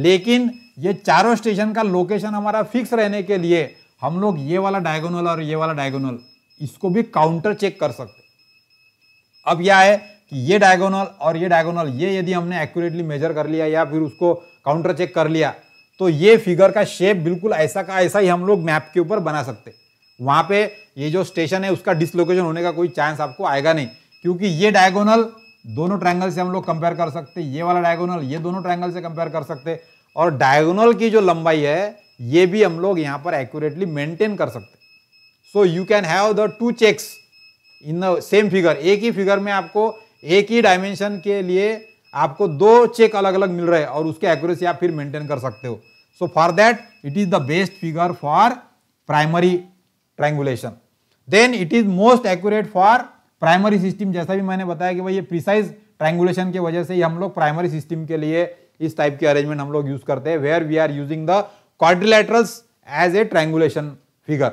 लेकिन ये चारों स्टेशन का लोकेशन हमारा फिक्स रहने के लिए हम लोग ये वाला डायगोनल और ये वाला डायगोनल इसको भी काउंटर चेक कर सकते अब यह है कि ये डायगोनल और ये डायगोनल ये यदि हमने एक्यूरेटली मेजर कर लिया या फिर उसको काउंटर चेक कर लिया तो ये फिगर का शेप बिल्कुल ऐसा का ऐसा ही हम लोग मैप के ऊपर बना सकते वहां पे ये जो स्टेशन है उसका डिसलोकेशन होने का कोई चांस आपको आएगा नहीं क्योंकि ये डायगोनल दोनों ट्रायंगल से हम लोग कंपेयर कर सकते ये वाला डायगोनल ये दोनों ट्रायंगल से कंपेयर कर सकते और डायगोनल की जो लंबाई है ये भी हम लोग यहाँ पर एक्यूरेटली मेंटेन कर सकते so you can have the two checks in the same figure एक ही फिगर में आपको एक ही डायमेंशन के लिए आपको दो चेक अलग अलग मिल रहे हैं और उसके एक्यूरेसी आप फिर मेंटेन कर सकते हो so for that it is the best figure for primary triangulation then it is most accurate for primary system जैसा भी मैंने बताया कि भाई ये प्रिसाइज ट्रायंगुलेशन की वजह से ही हम लोग प्राइमरी सिस्टम के लिए इस टाइप के अरेंजमेंट हम लोग यूज करते हैं where we are using the quadrilaterals as a triangulation figure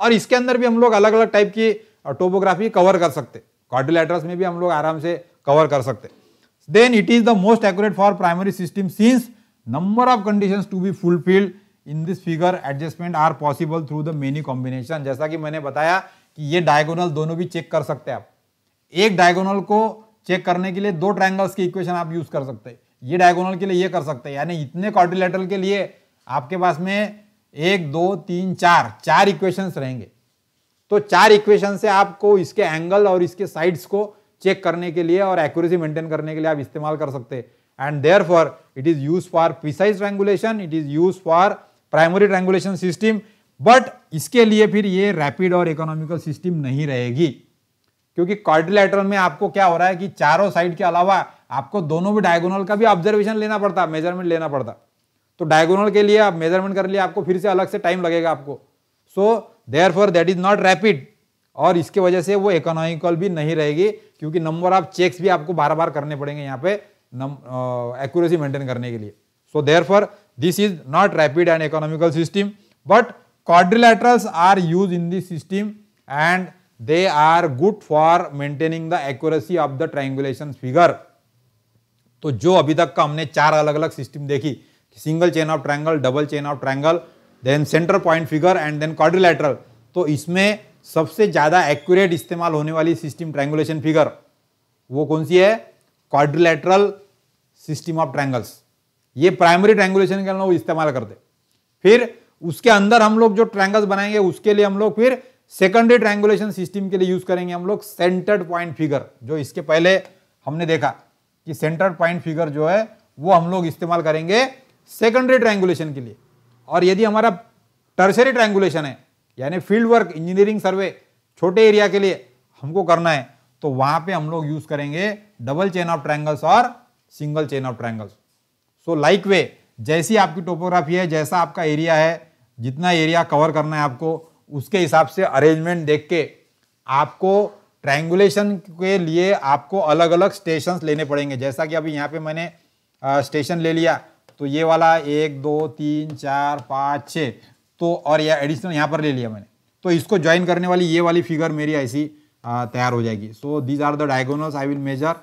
और इसके अंदर भी हम लोग अलग अलग टाइप की टोपोग्राफी कवर कर सकते कॉर्डिलेटर्स में भी हम लोग आराम से कवर कर सकते then it is the most accurate for primary system since number of condition to be fulfilled in this figure adjustment are possible through the many combination जैसा कि मैंने बताया कि ये डायगोनल दोनों भी चेक कर सकते हैं आप एक डायगोनल को चेक करने के लिए दो ट्रायंगल्स की इक्वेशन आप यूज कर सकते हैं ये डायगोनल के लिए ये कर सकते हैं यानी इतने कॉर्डिलेटर के लिए आपके पास में एक दो तीन चार चार इक्वेशंस रहेंगे तो चार इक्वेशन से आपको इसके एंगल और इसके साइड्स को चेक करने के लिए और एक्यूरेसी मेंटेन करने के लिए आप इस्तेमाल कर सकते हैं and therefore it is use for precise triangulation it is use for primary triangulation system but इसके लिए फिर ये रैपिड और इकोनॉमिकल सिस्टम नहीं रहेगी क्योंकि कॉर्डिलेटरल में आपको क्या हो रहा है कि चारों साइड के अलावा आपको दोनों भी डायगोनल का भी ऑब्जर्वेशन लेना पड़ता मेजरमेंट लेना पड़ता तो डायगोनल के लिए आप मेजरमेंट कर लिए आपको फिर से अलग से टाइम लगेगा आपको so therefore that is not rapid और इसके वजह से वो इकोनॉमिकल भी नहीं रहेगी क्योंकि नंबर ऑफ चेक्स भी आपको बार बार करने पड़ेंगे यहाँ पे एक्यूरेसी मेंटेन uh, करने के लिए so therefore this is not rapid and economical system but quadrilaterals are use in this system and they are good for maintaining the accuracy of the triangulation figure तो जो अभी तक का हमने चार अलग अलग सिस्टम देखी single chain of triangle double chain of triangle then centre point figure and then quadrilateral तो इसमें सबसे ज़्यादा एक्यूरेट इस्तेमाल होने वाली सिस्टम ट्रैंगुलेशन फिगर वो कौन सी है क्वाड्रिलेटरल सिस्टम ऑफ ट्रैंगल्स ये प्राइमरी ट्रैंगुलेशन के लोग इस्तेमाल करते फिर उसके अंदर हम लोग जो ट्रैंगल्स बनाएंगे उसके लिए हम लोग फिर सेकेंडरी ट्रैंगुलेशन सिस्टम के लिए यूज करेंगे हम लोग सेंटर्ड पॉइंट फिगर जो इसके पहले हमने देखा कि सेंटर्ड पॉइंट फिगर जो है वो हम लोग इस्तेमाल करेंगे सेकेंडरी ट्रैंगुलेशन के लिए और यदि हमारा टर्सरी ट्रैंगुलेशन है यानी फील्ड वर्क इंजीनियरिंग सर्वे छोटे एरिया के लिए हमको करना है तो वहां पे हम लोग यूज करेंगे डबल चेन ऑफ ट्रैंगल्स और single chain of triangles so like way जैसी आपकी टोपोग्राफी है जैसा आपका एरिया है जितना एरिया कवर करना है आपको उसके हिसाब से अरेंजमेंट देख के आपको ट्रैंगुलेशन के लिए आपको अलग अलग स्टेशन लेने पड़ेंगे जैसा कि अभी यहाँ पे मैंने स्टेशन ले लिया तो ये वाला एक दो तीन चार पाँच छः तो और यह एडिशनल यहाँ पर ले लिया मैंने तो इसको ज्वाइन करने वाली ये वाली फिगर मेरी ऐसी तैयार हो जाएगी so these are the diagonals I will measure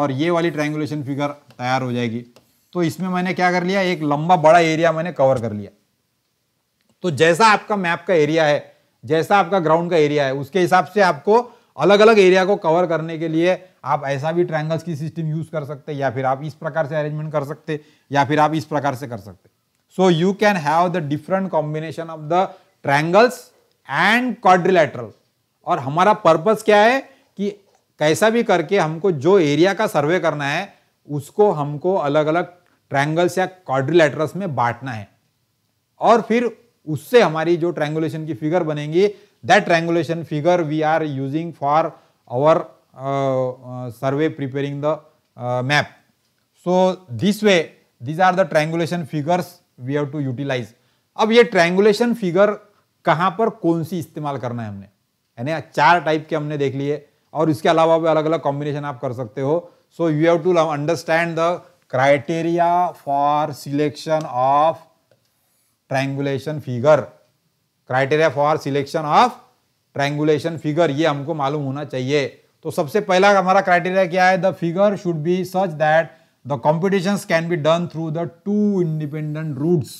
और ये वाली ट्राइंगुलेशन फिगर तैयार हो जाएगी तो इसमें मैंने क्या कर लिया एक लंबा बड़ा एरिया मैंने कवर कर लिया तो जैसा आपका मैप का एरिया है जैसा आपका ग्राउंड का एरिया है उसके हिसाब से आपको अलग अलग एरिया को कवर करने के लिए आप ऐसा भी ट्रायंगल्स की सिस्टम यूज़ कर सकते या फिर आप इस प्रकार से अरेंजमेंट कर सकते या फिर आप इस प्रकार से कर सकते so you can have the different combination of the triangles and quadrilateral और हमारा पर्पस क्या है कि कैसा भी करके हमको जो एरिया का सर्वे करना है उसको हमको अलग अलग ट्रायंगल्स या क्वाड्रिलेटरल्स में बांटना है और फिर उससे हमारी जो ट्रायंगुलेशन की फिगर बनेंगी that triangulation figure we are using for our survey preparing the map. So this way, these are the triangulation figures we have to utilize. अब ये triangulation figure कहाँ पर कौन सी इस्तेमाल करना है हमने यानी चार टाइप के हमने देख लिए और इसके अलावा भी अलग अलग कॉम्बिनेशन आप कर सकते हो so you have to understand the criteria for selection of triangulation figure criteria for selection of triangulation figure ये हमको मालूम होना चाहिए तो सबसे पहला हमारा क्राइटेरिया क्या है the figure should be such that the competition can be done through the two independent routes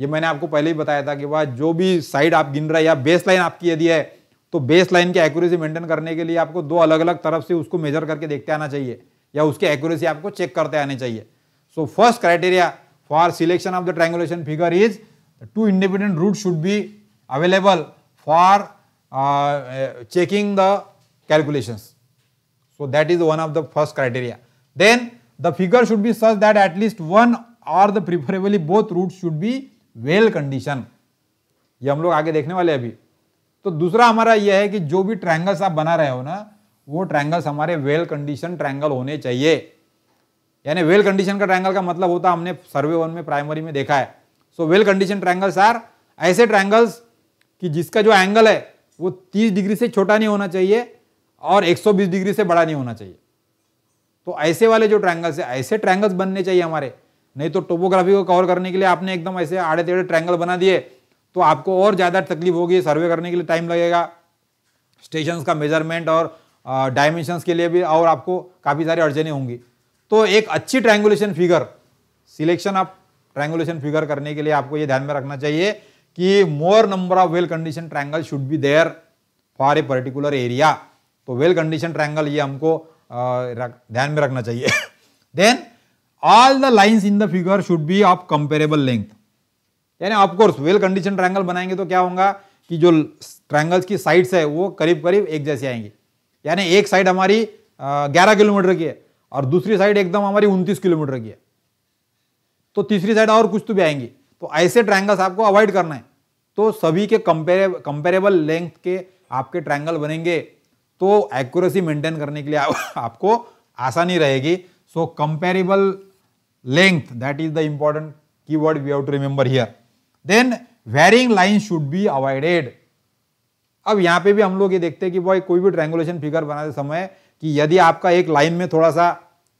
ये मैंने आपको पहले ही बताया था कि वह जो भी साइड आप गिन रहे हैं या बेस लाइन आपकी यदि है तो बेस लाइन की एक्यूरेसी मेंटेन करने के लिए आपको दो अलग अलग तरफ से उसको मेजर करके देखते आना चाहिए या उसकी एक्यूरेसी आपको चेक करते आने चाहिए so first criteria for selection of the triangulation figure is two independent route should be available for checking the calculations. So that is one of the first criteria. Then the figure should be such that at least one और the preferably both route should be well condition ये हम लोग आगे देखने वाले अभी तो दूसरा हमारा यह है कि जो भी ट्रायंगल्स आप बना रहे हो ना वो ट्रायंगल्स हमारे वेल कंडीशन ट्रायंगल होने चाहिए यानी वेल कंडीशन का ट्रायंगल का मतलब होता है हमने सर्वे वन में प्राइमरी में देखा है so well condition triangles are ऐसे ट्रायंगल्स कि जिसका जो एंगल है वो 30 डिग्री से छोटा नहीं होना चाहिए और 120 डिग्री से बड़ा नहीं होना चाहिए तो ऐसे वाले जो ट्रायंगल्स है ऐसे ट्रायंगल्स बनने चाहिए हमारे नहीं तो टोपोग्राफी को कवर करने के लिए आपने एकदम ऐसे आड़े तेड़े ट्रायंगल बना दिए तो आपको और ज़्यादा तकलीफ होगी सर्वे करने के लिए टाइम लगेगा स्टेशन का मेजरमेंट और डायमेंशन के लिए भी और आपको काफ़ी सारी अड़चने होंगी तो एक अच्छी ट्रैंगुलेशन फिगर सिलेक्शन आप ट्रैंगुलेशन फिगर करने के लिए आपको ये ध्यान में रखना चाहिए कि more number of well condition triangle should be there for a particular area तो वेल कंडीशन ट्रायंगल ये हमको ध्यान में रखना चाहिए then all the lines in the figure should be of comparable length यानी ऑफकोर्स वेल कंडीशन ट्रायंगल बनाएंगे तो क्या होगा कि जो ट्रायंगल्स की साइड्स है वो करीब करीब एक जैसी आएंगी यानी एक साइड हमारी ग्यारह किलोमीटर की है और दूसरी साइड एकदम हमारी उनतीस किलोमीटर की है तो तीसरी साइड और कुछ तो भी आएंगी तो ऐसे ट्रायंगल्स आपको अवॉइड करना है तो सभी के कंपेरे कंपेरेबल लेंथ के आपके ट्रायंगल बनेंगे तो एक्यूरेसी मेंटेन करने के लिए आ, आपको आसानी रहेगी so comparable length that is the important word we have to remember here then varying line should be avoided अब यहाँ पे भी हम लोग ये देखते हैं कि भाई कोई भी ट्रैंगुलेशन फिगर बनाते समय कि यदि आपका एक लाइन में थोड़ा सा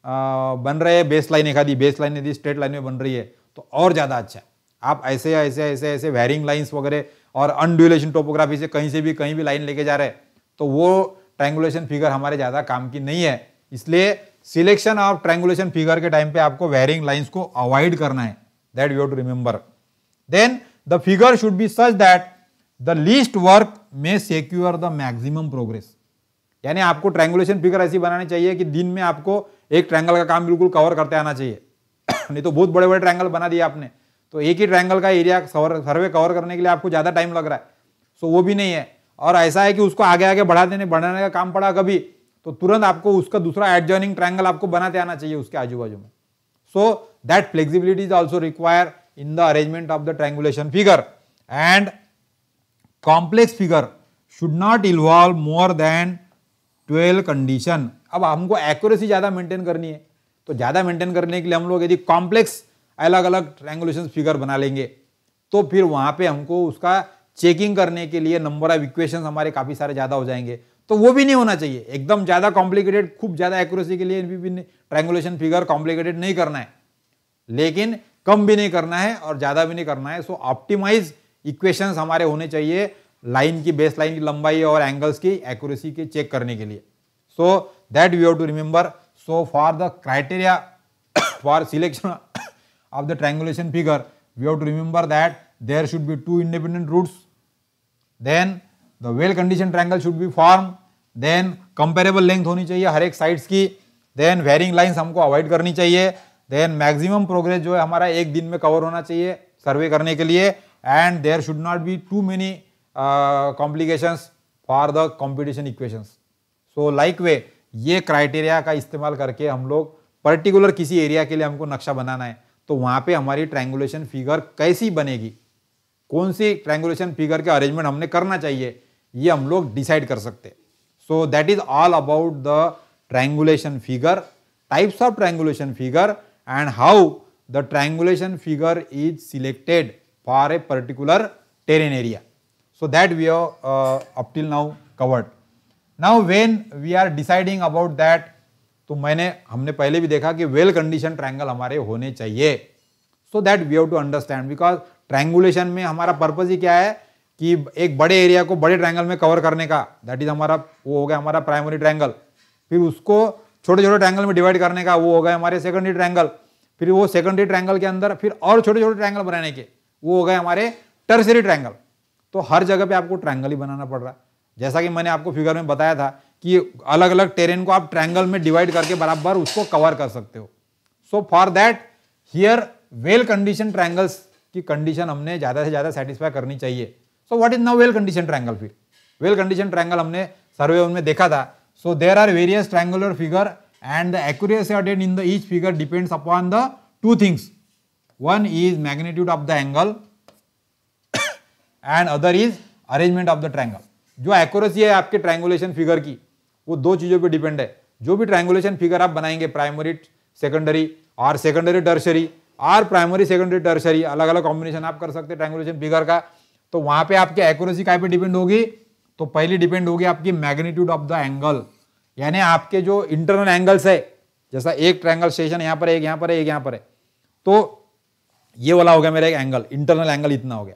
आ, बन रहे है बेस लाइन एखादी बेस लाइन यदि स्ट्रेट लाइन में बन रही है तो और ज़्यादा अच्छा आप ऐसे ऐसे ऐसे ऐसे वेरिंग लाइन वगैरह और अनड्यूलेशन टोपोग्राफी से कहीं से भी कहीं भी लाइन लेके जा रहे हैं तो वो ट्रैंगुलेशन फिगर हमारे ज़्यादा काम की नहीं है इसलिए सिलेक्शन ऑफ ट्रैंगुलेशन फिगर के टाइम पे आपको वेरिंग लाइंस को अवॉइड करना है that you have to remember then the figure should be such that the least work में सिक्योर द मैक्सिमम प्रोग्रेस यानी आपको ट्रैंगुलेशन फिगर ऐसी बनानी चाहिए कि दिन में आपको एक ट्रैंगल का काम बिल्कुल कवर करते आना चाहिए नहीं तो बहुत बड़े बड़े ट्रैंगल बना दिए आपने तो एक ही ट्रैंगल का एरिया सर्वे कवर करने के लिए आपको ज़्यादा टाइम लग रहा है सो so, वो भी नहीं है और ऐसा है कि उसको आगे आगे बढ़ा देने बढ़ाने का काम पड़ा कभी तो तुरंत आपको उसका दूसरा एडजॉइनिंग ज्वाइनिंग ट्रायंगल आपको बनाते आना चाहिए उसके आजू बाजू में so that flexibility is also require in the arrangement of the triangulation figure and complex figure should not involve more than twelve condition अब हमको एक्यूरेसी ज़्यादा मेंटेन करनी है तो ज़्यादा मेंटेन करने के लिए हम लोग यदि कॉम्प्लेक्स अलग अलग ट्रैंगुलेशन फिगर बना लेंगे तो फिर वहाँ पे हमको उसका चेकिंग करने के लिए नंबर ऑफ इक्वेशन हमारे काफ़ी सारे ज़्यादा हो जाएंगे तो वो भी नहीं होना चाहिए एकदम ज़्यादा कॉम्प्लिकेटेड खूब ज़्यादा एक्यूरेसी के लिए ट्रैंगुलेशन फिगर कॉम्प्लिकेटेड नहीं करना है लेकिन कम भी नहीं करना है और ज़्यादा भी नहीं करना है सो ऑप्टिमाइज इक्वेशन हमारे होने चाहिए लाइन की बेस लाइन की लंबाई और एंगल्स की एक्यूरेसी के चेक करने के लिए so that we have to remember so for the criteria for selection of the triangulation figure we have to remember that there should be two independent routes then the well condition triangle should be form then comparable length होनी चाहिए हर एक साइड्स की देन वेरिंग लाइन्स हमको अवॉइड करनी चाहिए देन मैक्सिमम प्रोग्रेस जो है हमारा एक दिन में कवर होना चाहिए सर्वे करने के लिए and there should not be too many complications for the computation equations so like way ये क्राइटेरिया का इस्तेमाल करके हम लोग पर्टिकुलर किसी एरिया के लिए हमको नक्शा बनाना है तो वहाँ पे हमारी ट्रैंगुलेशन फिगर कैसी बनेगी कौन सी ट्रैंगुलेशन फिगर के अरेंजमेंट हमने करना चाहिए ये हम लोग डिसाइड कर सकते so that is all about the triangulation figure types of triangulation figure and how the triangulation figure is selected for a particular terrain area so that we have up till now covered now when we are deciding about that तो मैंने हमने पहले भी देखा कि वेल कंडीशन ट्रैंगल हमारे होने चाहिए so that we have to understand because triangulation में हमारा पर्पज ही क्या है कि एक बड़े एरिया को बड़े ट्रैंगल में कवर करने का दैट इज हमारा वो हो गया हमारा प्राइमरी ट्रैंगल फिर उसको छोटे छोटे ट्रैंगल में डिवाइड करने का वो हो गया हमारे सेकेंडरी ट्रैंगल फिर वो सेकेंडरी ट्रैंगल के अंदर फिर और छोटे छोटे ट्रैंगल बनाने के वो हो गए हमारे टर्सरी ट्रैंगल तो हर जगह पे आपको ट्रैंगल ही बनाना पड़ रहा है जैसा कि मैंने आपको फिगर में बताया था कि अलग अलग टेरेन को आप ट्रैंगल में डिवाइड करके बराबर उसको कवर कर सकते हो so for that here well condition triangles कि कंडीशन हमने ज़्यादा से ज़्यादा सेटिस्फाई करनी चाहिए so what is now well condition triangle फिर वेल कंडीशन ट्रायंगल हमने सर्वे में देखा था so there are various triangular figure and the accuracy attain in the each figure depends upon the two things one is magnitude of the angle and other is arrangement of the triangle जो एक्यूरेसी है आपके ट्रायंगुलेशन फिगर की वो दो चीज़ों पर डिपेंड है जो भी ट्रायंगुलेशन फिगर आप बनाएंगे प्राइमरी सेकेंडरी और सेकेंडरी टर्शरी और प्राइमरी सेकेंडरी टर्सरी अलग अलग कॉम्बिनेशन आप कर सकते हैं ट्रैंगुलेशन फिगर का तो वहाँ पे आपकी एक्यूरेसी कहाँ पे डिपेंड होगी तो पहली डिपेंड होगी आपकी मैग्नीट्यूड ऑफ द एंगल यानी आपके जो इंटरनल एंगल्स है जैसा एक ट्रैंगल स्टेशन यहाँ पर एक यहाँ पर एक यहाँ पर है तो ये वाला हो गया मेरा एक एंगल इंटरनल एंगल इतना हो गया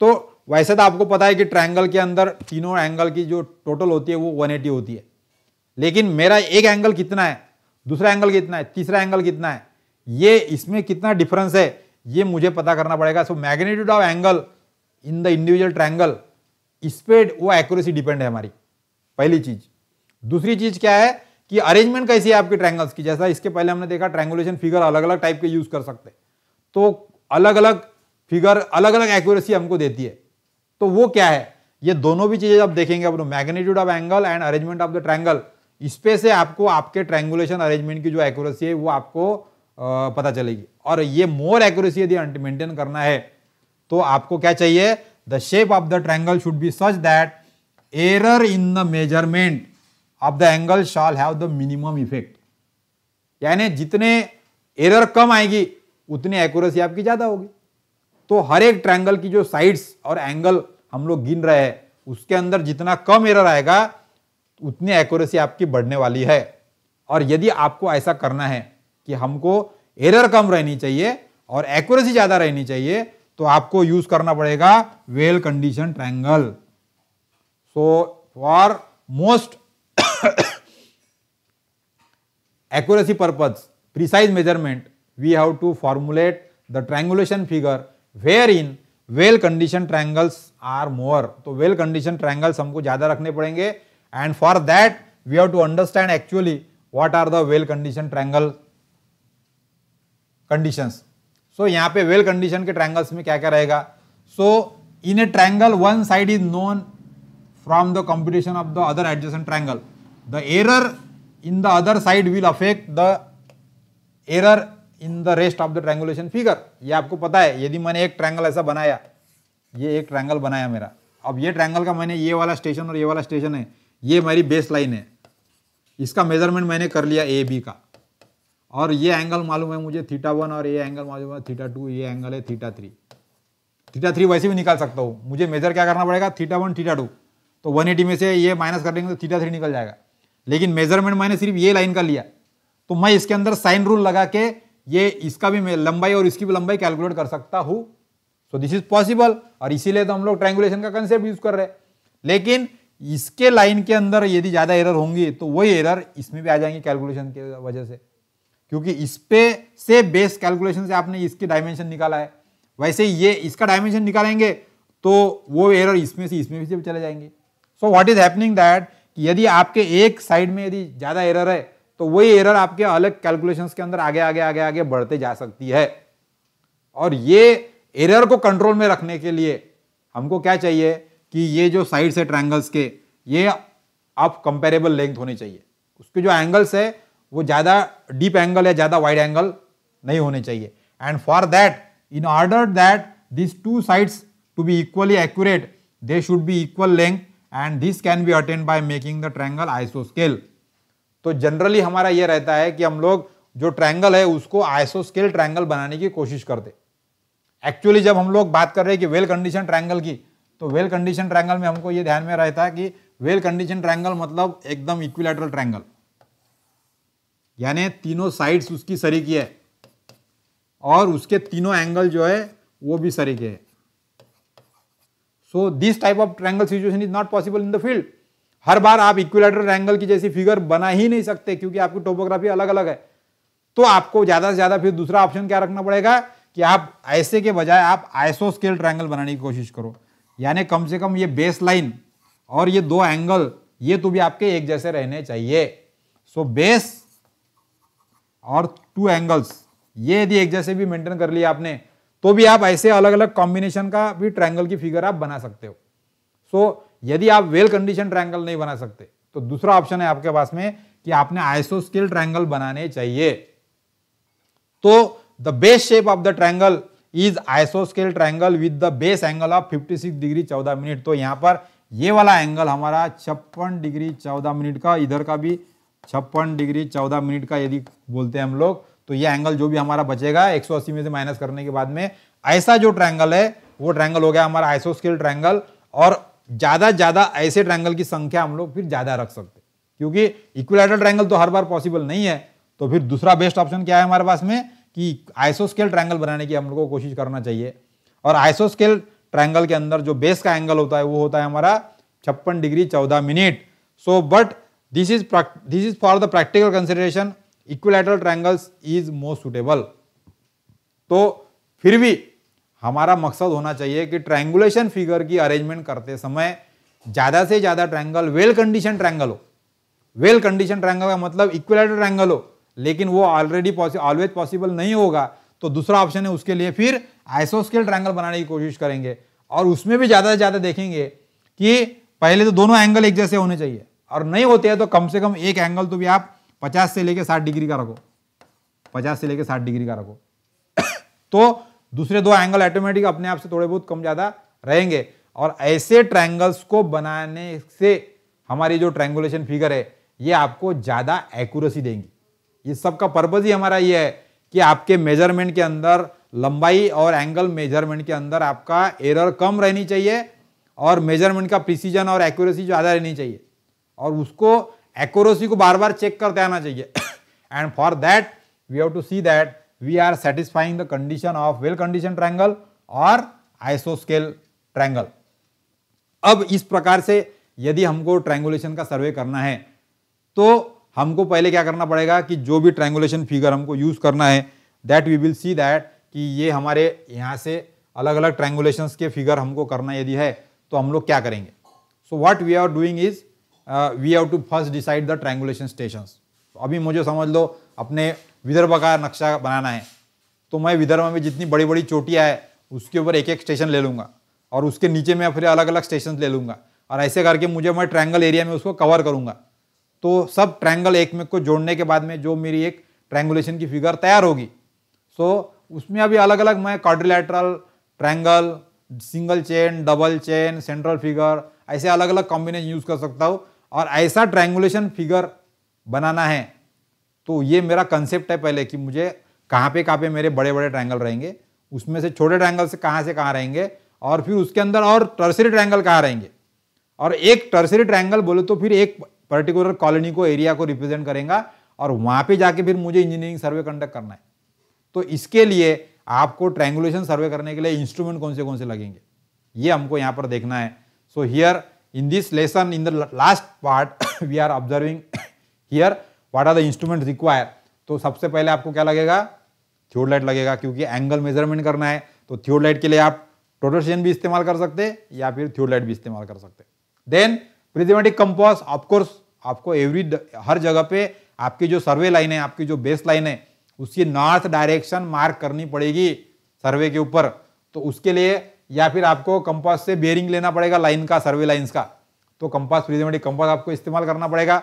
तो वैसे तो आपको पता है कि ट्रैंगल के अंदर तीनों एंगल की जो टोटल होती है वो 180 होती है लेकिन मेरा एक एंगल कितना है दूसरा एंगल कितना है तीसरा एंगल कितना है ये इसमें कितना डिफरेंस है ये मुझे पता करना पड़ेगा so magnitude of angle in the individual triangle इस पर वो एक्यूरेसी डिपेंड है हमारी पहली चीज दूसरी चीज क्या है कि अरेंजमेंट कैसी है आपके ट्रैंगल्स की जैसा इसके पहले हमने देखा ट्रैंगुलेशन फिगर अलग अलग टाइप के यूज कर सकते तो अलग अलग फिगर अलग अलग एक्यूरेसी हमको देती है तो वो क्या है ये दोनों भी चीजें आप देखेंगे अपने magnitude of angle and arrangement of the triangle इस पे से आपको आपके ट्रैंगुलेशन अरेंजमेंट की जो एक्यूरेसी है वो आपको पता चलेगी और ये मोर एक्यूरेसी यदि मेंटेन करना है तो आपको क्या चाहिए the shape of the triangle should be such that error in the measurement of the angle shall have the minimum effect यानी जितने एरर कम आएगी उतनी एक्यूरेसी आपकी ज़्यादा होगी तो हर एक ट्रायंगल की जो साइड्स और एंगल हम लोग गिन रहे हैं उसके अंदर जितना कम एरर आएगा उतनी एक्यूरेसी आपकी बढ़ने वाली है और यदि आपको ऐसा करना है कि हमको एरर कम रहनी चाहिए और एक्यूरेसी ज्यादा रहनी चाहिए तो आपको यूज करना पड़ेगा well condition triangle so for most accuracy purpose precise measurement we have to formulate the triangulation figure where in well condition triangles are more तो वेल कंडीशन ट्रैंगल्स हमको ज्यादा रखने पड़ेंगे and for that we have to understand actually what are the well condition triangles conditions so यहाँ पे वेल कंडीशन के ट्रायंगल्स में क्या क्या रहेगा so in a triangle one side is known from the computation of the other adjacent triangle the error in the other side will affect the error in the rest of the triangulation figure ये आपको पता है यदि मैंने एक ट्रायंगल ऐसा बनाया ये एक ट्रायंगल बनाया मेरा अब ये ट्रैंगल का मैंने ये वाला स्टेशन और ये वाला स्टेशन है ये मेरी बेस लाइन है इसका मेजरमेंट मैंने कर लिया ए बी का और ये एंगल मालूम है मुझे थीटा वन और ये एंगल मालूम है थीटा टू ये एंगल है थीटा थ्री थीटा थ्री वैसे भी निकाल सकता हूँ मुझे मेजर क्या करना पड़ेगा थीटा वन थीटा टू तो वन एटी में से ये माइनस कर देंगे तो थीटा थ्री निकल जाएगा लेकिन मेजरमेंट मैंने सिर्फ ये लाइन का लिया तो मैं इसके अंदर साइन रूल लगा के ये इसका भी लंबाई और इसकी भी लंबाई कैलकुलेट कर सकता हूँ सो दिस इज पॉसिबल और इसीलिए तो हम लोग ट्रैंगुलेशन का कंसेप्ट यूज कर रहे हैं लेकिन इसके लाइन के अंदर यदि ज़्यादा एरर होंगी तो वही एरर इसमें भी आ जाएंगे कैलकुलेशन के वजह से क्योंकि इस पे से बेस कैलकुलेशन से आपने इसकी डायमेंशन निकाला है वैसे ये इसका डायमेंशन निकालेंगे तो वो एरर इसमें से इसमें भी चले जाएंगे so what is happening that यदि आपके एक साइड में यदि ज़्यादा एरर है तो वही एरर आपके अलग कैलकुलेशंस के अंदर आगे आगे आगे आगे बढ़ते जा सकती है और ये एरर को कंट्रोल में रखने के लिए हमको क्या चाहिए कि ये जो साइड से ट्रायंगल्स के ये आप कंपेरेबल लेंथ होनी चाहिए उसके जो एंगल्स है वो ज़्यादा डीप एंगल या ज़्यादा वाइड एंगल नहीं होने चाहिए and for that in order that this two sides to be equally accurate they should be equal length and this can be attain by making the triangle आइसो स्केल तो जनरली हमारा ये रहता है कि हम लोग जो ट्रैंगल है उसको आइसो स्केल ट्रैंगल बनाने की कोशिश करते एक्चुअली जब हम लोग बात कर रहे हैं कि वेल कंडीशन ट्रैंगल की तो वेल कंडीशन ट्रैंगल में हमको ये ध्यान में रहता है कि वेल कंडीशन ट्रैंगल मतलब एकदम इक्विलेटरल ट्रैंगल यानी तीनों साइड्स उसकी सरी की है और उसके तीनों एंगल जो है वो भी सरी के है so this type of triangle situation is not possible in the field हर बार आप इक्विलेटर एंगल की जैसी फिगर बना ही नहीं सकते क्योंकि आपकी टोपोग्राफी अलग अलग है तो आपको ज्यादा से ज्यादा फिर दूसरा ऑप्शन क्या रखना पड़ेगा कि आप ऐसे के बजाय आप आइसो स्केल ट्रैंगल बनाने की कोशिश करो यानी कम से कम ये बेस लाइन और ये दो एंगल ये तो भी आपके एक जैसे रहने चाहिए सो बेस और टू एंगल्स ये यदि एक जैसे भी मेंटेन कर लिया आपने तो भी आप ऐसे अलग अलग कॉम्बिनेशन का भी ट्रायंगल की फिगर आप बना सकते हो सो so, यदि आप वेल कंडीशन ट्रायंगल नहीं बना सकते तो दूसरा ऑप्शन है आपके पास में कि आपने आइसो स्केल ट्रायंगल बनाने चाहिए तो the base shape of the triangle is आइसो स्केल triangle with the base angle of six degree चौदह मिनट तो यहां पर ये वाला एंगल हमारा छप्पन डिग्री चौदह मिनट का इधर का भी छप्पन डिग्री चौदह मिनट का यदि बोलते हैं हम लोग तो ये एंगल जो भी हमारा बचेगा 180 में से माइनस करने के बाद में ऐसा जो ट्रैंगल है वो ट्रैंगल हो गया हमारा आइसोस्केल ट्रैंगल और ज़्यादा ज़्यादा ऐसे ट्रैंगल की संख्या हम लोग फिर ज़्यादा रख सकते क्योंकि इक्विलेटरल ट्रैंगल तो हर बार पॉसिबल नहीं है तो फिर दूसरा बेस्ट ऑप्शन क्या है हमारे पास में कि आइसोस्केल ट्रैंगल बनाने की हम लोग को कोशिश करना चाहिए और आइसोस्केल ट्रैंगल के अंदर जो बेस का एंगल होता है वो होता है हमारा छप्पन डिग्री चौदह minute so but This is, this is for the practical consideration equilateral triangles is more suitable. तो फिर भी हमारा मकसद होना चाहिए कि ट्रायंगुलेशन फिगर की अरेंजमेंट करते समय ज़्यादा से ज़्यादा ट्रायंगल वेल कंडीशन ट्रायंगल हो वेल कंडीशन ट्रायंगल का मतलब इक्वलेटर ट्रायंगल हो लेकिन वो ऑलरेडी ऑलवेज पॉसिबल नहीं होगा तो दूसरा ऑप्शन है उसके लिए फिर आइसोस्केल ट्रायंगल बनाने की कोशिश करेंगे और उसमें भी ज़्यादा से ज़्यादा देखेंगे कि पहले तो दोनों एंगल एक जैसे होने चाहिए और नहीं होते हैं तो कम से कम एक एंगल तो भी आप पचास से लेकर साठ डिग्री का रखो पचास से लेकर साठ डिग्री का रखो तो दूसरे दो एंगल ऑटोमेटिक अपने आप से थोड़े बहुत कम ज़्यादा रहेंगे और ऐसे ट्रायंगल्स को बनाने से हमारी जो ट्रायंगुलेशन फिगर है ये आपको ज़्यादा एक्यूरेसी देंगी ये सबका पर्पज़ ही हमारा ये है कि आपके मेजरमेंट के अंदर लंबाई और एंगल मेजरमेंट के अंदर आपका एरर कम रहनी चाहिए और मेजरमेंट का प्रिसीजन और एक्यूरेसी ज़्यादा रहनी चाहिए और उसको एक्यूरेसी को बार बार चेक करते आना चाहिए and for that we have to see that we are satisfying the condition of well condition triangle और आइसोस्केल ट्रायंगल अब इस प्रकार से यदि हमको ट्रायंगुलेशन का सर्वे करना है तो हमको पहले क्या करना पड़ेगा कि जो भी ट्रायंगुलेशन फिगर हमको यूज़ करना है that we will see that कि ये हमारे यहाँ से अलग अलग ट्रायंगुलेशंस के फिगर हमको करना यदि है तो हम लोग क्या करेंगे so what we are doing is we have to first decide the triangulation station अभी मुझे समझ लो अपने विदर्भ का नक्शा बनाना है तो मैं विदर्भ में जितनी बड़ी बड़ी चोटियाँ है उसके ऊपर एक एक स्टेशन ले लूँगा और उसके नीचे मैं फिर अलग अलग स्टेशन ले लूँगा और ऐसे करके मुझे मैं ट्रैंगल एरिया में उसको कवर करूँगा तो सब ट्रैंगल एक में को जोड़ने के बाद में जो मेरी एक ट्रैंगुलेशन की फिगर तैयार होगी सो so, उसमें अभी अलग अलग मैं quadrilateral triangle single chain double chain central figure ऐसे अलग अलग कॉम्बिनेशन यूज़ कर सकता हूँ और ऐसा ट्रायंगुलेशन फिगर बनाना है तो ये मेरा कंसेप्ट है पहले कि मुझे कहाँ पे कहाँ पे मेरे बड़े बड़े ट्रायंगल रहेंगे उसमें से छोटे ट्रायंगल से कहाँ से कहाँ रहेंगे और फिर उसके अंदर और टर्सरी ट्रायंगल कहाँ रहेंगे और एक टर्सरी ट्रायंगल बोले तो फिर एक पर्टिकुलर कॉलोनी को एरिया को रिप्रेजेंट करेगा और वहाँ पे जाके फिर मुझे इंजीनियरिंग सर्वे कंडक्ट करना है तो इसके लिए आपको ट्रैंगुलेशन सर्वे करने के लिए इंस्ट्रूमेंट कौन से कौन से लगेंगे ये हमको यहाँ पर देखना है so here in this lesson in the last part we are observing here what are the instrument required तो सबसे पहले आपको क्या लगेगा थियोडलाइट लगेगा क्योंकि एंगल मेजरमेंट करना है तो थियोडलाइट के लिए आप टोटोशियन भी इस्तेमाल कर सकते या फिर थियोडलाइट भी इस्तेमाल कर सकते देन प्रिजमेटिक कंपास ऑफकोर्स आपको एवरी हर जगह पे आपकी जो सर्वे लाइन है आपकी जो बेस लाइन है उसकी नॉर्थ डायरेक्शन मार्क करनी पड़ेगी सर्वे के ऊपर तो उसके लिए या फिर आपको कंपास से बेयरिंग लेना पड़ेगा लाइन का सर्वे लाइन्स का तो कंपास प्रिजमेटिक कंपास आपको इस्तेमाल करना पड़ेगा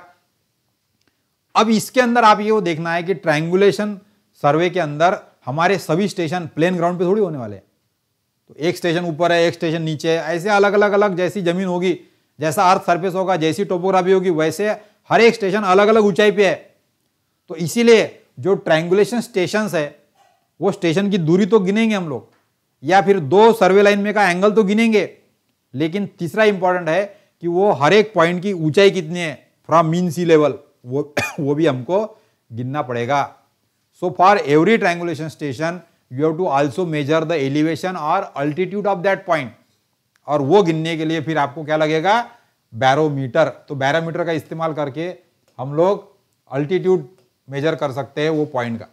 अब इसके अंदर आप ये देखना है कि ट्रायंगुलेशन सर्वे के अंदर हमारे सभी स्टेशन प्लेन ग्राउंड पे थोड़ी होने वाले हैं तो एक स्टेशन ऊपर है एक स्टेशन नीचे है ऐसे अलग अलग अलग जैसी जमीन होगी जैसा अर्थ सर्फेस होगा जैसी टोपोग्राफी होगी वैसे हर एक स्टेशन अलग अलग ऊंचाई पे है तो इसीलिए जो ट्रैंगुलेशन स्टेशन है वो स्टेशन की दूरी तो गिनेंगे हम लोग या फिर दो सर्वे लाइन में का एंगल तो गिनेंगे लेकिन तीसरा इंपॉर्टेंट है कि वो हर एक पॉइंट की ऊंचाई कितनी है फ्रॉम मीन सी लेवल वो वो भी हमको गिनना पड़ेगा so for every triangulation station you have to also measure the elevation और अल्टीट्यूड ऑफ दैट पॉइंट और वो गिनने के लिए फिर आपको क्या लगेगा बैरोमीटर तो बैरोमीटर का इस्तेमाल करके हम लोग अल्टीट्यूड मेजर कर सकते हैं वो पॉइंट का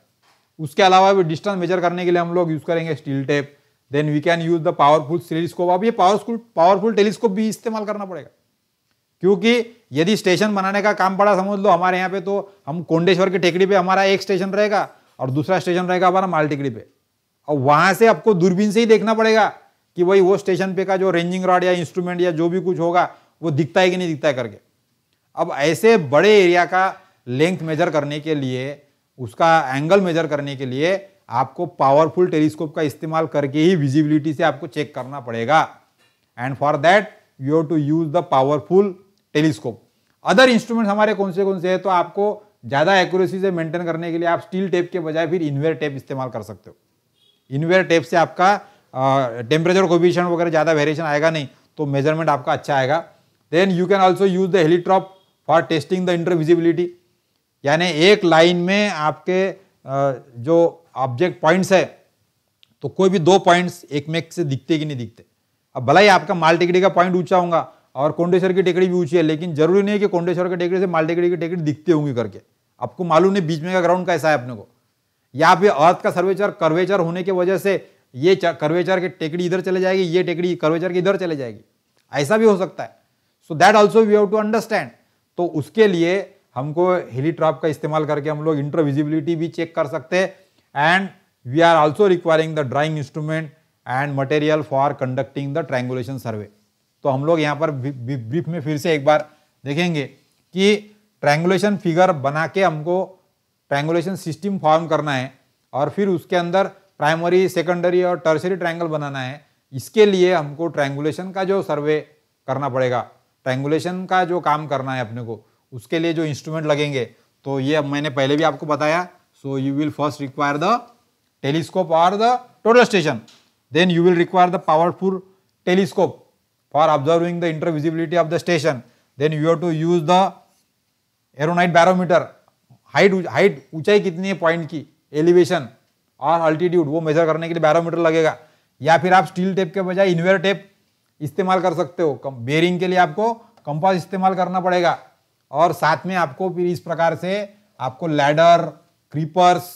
उसके अलावा भी डिस्टेंस मेजर करने के लिए हम लोग यूज़ करेंगे steel tape then we can use the powerful telescope अब ये पावरफुल पावरफुल टेलीस्कोप भी इस्तेमाल करना पड़ेगा क्योंकि यदि स्टेशन बनाने का काम पड़ा समझ लो हमारे यहाँ पे तो हम कोंडेश्वर की टेकड़ी पे हमारा एक स्टेशन रहेगा और दूसरा स्टेशन रहेगा हमारा माल टेकड़ी पे और वहां से आपको दूरबीन से ही देखना पड़ेगा कि भाई वो स्टेशन पे का जो रेंजिंग रॉड या इंस्ट्रूमेंट या जो भी कुछ होगा वो दिखता है कि नहीं दिखता है करके अब ऐसे बड़े एरिया का लेंथ मेजर करने के लिए उसका एंगल मेजर करने के लिए आपको पावरफुल टेलीस्कोप का इस्तेमाल करके ही विजिबिलिटी से आपको चेक करना पड़ेगा and for that you have to use the powerful telescope other instrument हमारे कौन से कौन से हैं तो आपको ज़्यादा एक्यूरेसी से मेंटेन करने के लिए आप स्टील टेप के बजाय फिर इनवेयर टेप इस्तेमाल कर सकते हो इन्वेयर टेप से आपका टेम्परेचर कोबिशन वगैरह ज़्यादा वेरिएशन आएगा नहीं तो मेजरमेंट आपका अच्छा आएगा then you can also use the heliotrope for testing the intervisibility यानी एक लाइन में आपके जो ऑब्जेक्ट पॉइंट्स है तो कोई भी दो पॉइंट्स एक मेक से दिखते कि नहीं दिखते अब भला ही आपका माल टेकड़ी का पॉइंट ऊंचा होगा और कोंडेश्वर की टिकड़ी भी ऊंची है लेकिन जरूरी नहीं है कि कोंडेश्वर की टिकड़ी से माल टिकड़ी की टेकड़ी दिखती होंगी करके आपको मालूम नहीं बीच में का ग्राउंड कैसा है अपने को या फिर अर्थ का सर्वेचर कर्वेचर होने की वजह से ये कर्वेचर की टेकड़ी इधर चले जाएगी ये टेकड़ी कर्वेचर की इधर चले जाएगी ऐसा भी हो सकता है so that also we have to understand तो उसके लिए हमको हेलीट्रॉप का इस्तेमाल करके हम लोग इंटर विजिबिलिटी भी चेक कर सकते हैं and we are also requiring the drying instrument and material for conducting the triangulation survey. तो हम लोग यहाँ पर ब्रीफ में फिर से एक बार देखेंगे कि ट्रैंगुलेशन फिगर बना के हमको ट्रैंगुलेशन सिस्टम फॉर्म करना है और फिर उसके अंदर प्राइमरी सेकेंडरी और टर्सरी ट्रायंगल बनाना है इसके लिए हमको ट्रैंगुलेशन का जो सर्वे करना पड़ेगा ट्रैंगुलेशन का जो काम करना है अपने को उसके लिए जो इंस्ट्रूमेंट लगेंगे तो ये मैंने पहले भी आपको बताया So you will first require the telescope or the total station. Then you will require the powerful telescope for observing the intervisibility of the station. Then you have to use the aeronite barometer. height height ऊंचाई कितनी है पॉइंट की एलिवेशन और अल्टीट्यूड वो मेजर करने के लिए बैरोमीटर लगेगा या फिर आप स्टील टेप के बजाय इन्वेयर टेप इस्तेमाल कर सकते हो बेरिंग के लिए आपको कंपास इस्तेमाल करना पड़ेगा और साथ में आपको फिर इस प्रकार से आपको लैडर क्रीपर्स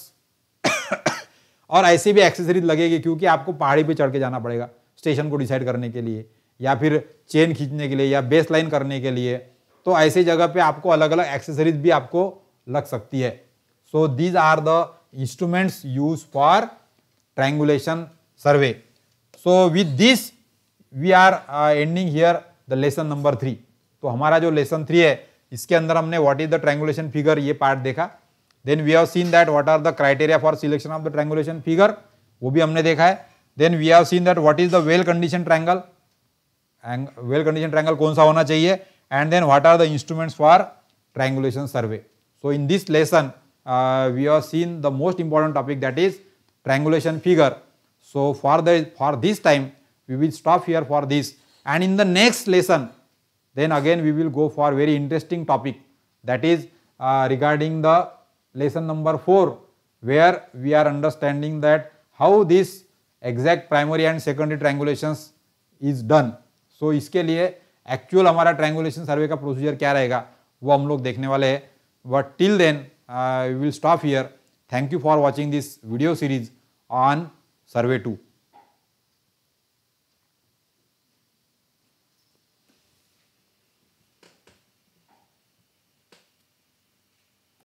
और ऐसे भी एक्सेसरीज लगेगी क्योंकि आपको पहाड़ी पे चढ़ के जाना पड़ेगा स्टेशन को डिसाइड करने के लिए या फिर चेन खींचने के लिए या बेस लाइन करने के लिए तो ऐसे जगह पे आपको अलग अलग एक्सेसरीज भी आपको लग सकती है so these are the instruments use for triangulation survey so with this we are ending here the lesson number three तो हमारा जो लेसन थ्री है इसके अंदर हमने what is the triangulation figure ये पार्ट देखा then we have seen that what are the criteria for selection of the triangulation figure wo bhi humne then we have seen that what is the well conditioned triangle well conditioned triangle kaun sa hona and then what are the instruments for triangulation survey so in this lesson uh, we have seen the most important topic that is triangulation figure so for the for this time we will stop here for this and in the next lesson then again we will go for very interesting topic that is uh, regarding the lesson number 4 where we are understanding that how this exact primary and secondary triangulations is done. So iske liye actual hamara triangulation survey ka procedure kya rahega wo hum log dekhne wale hai but till then uh, we will stop here thank you for watching this video series on survey 2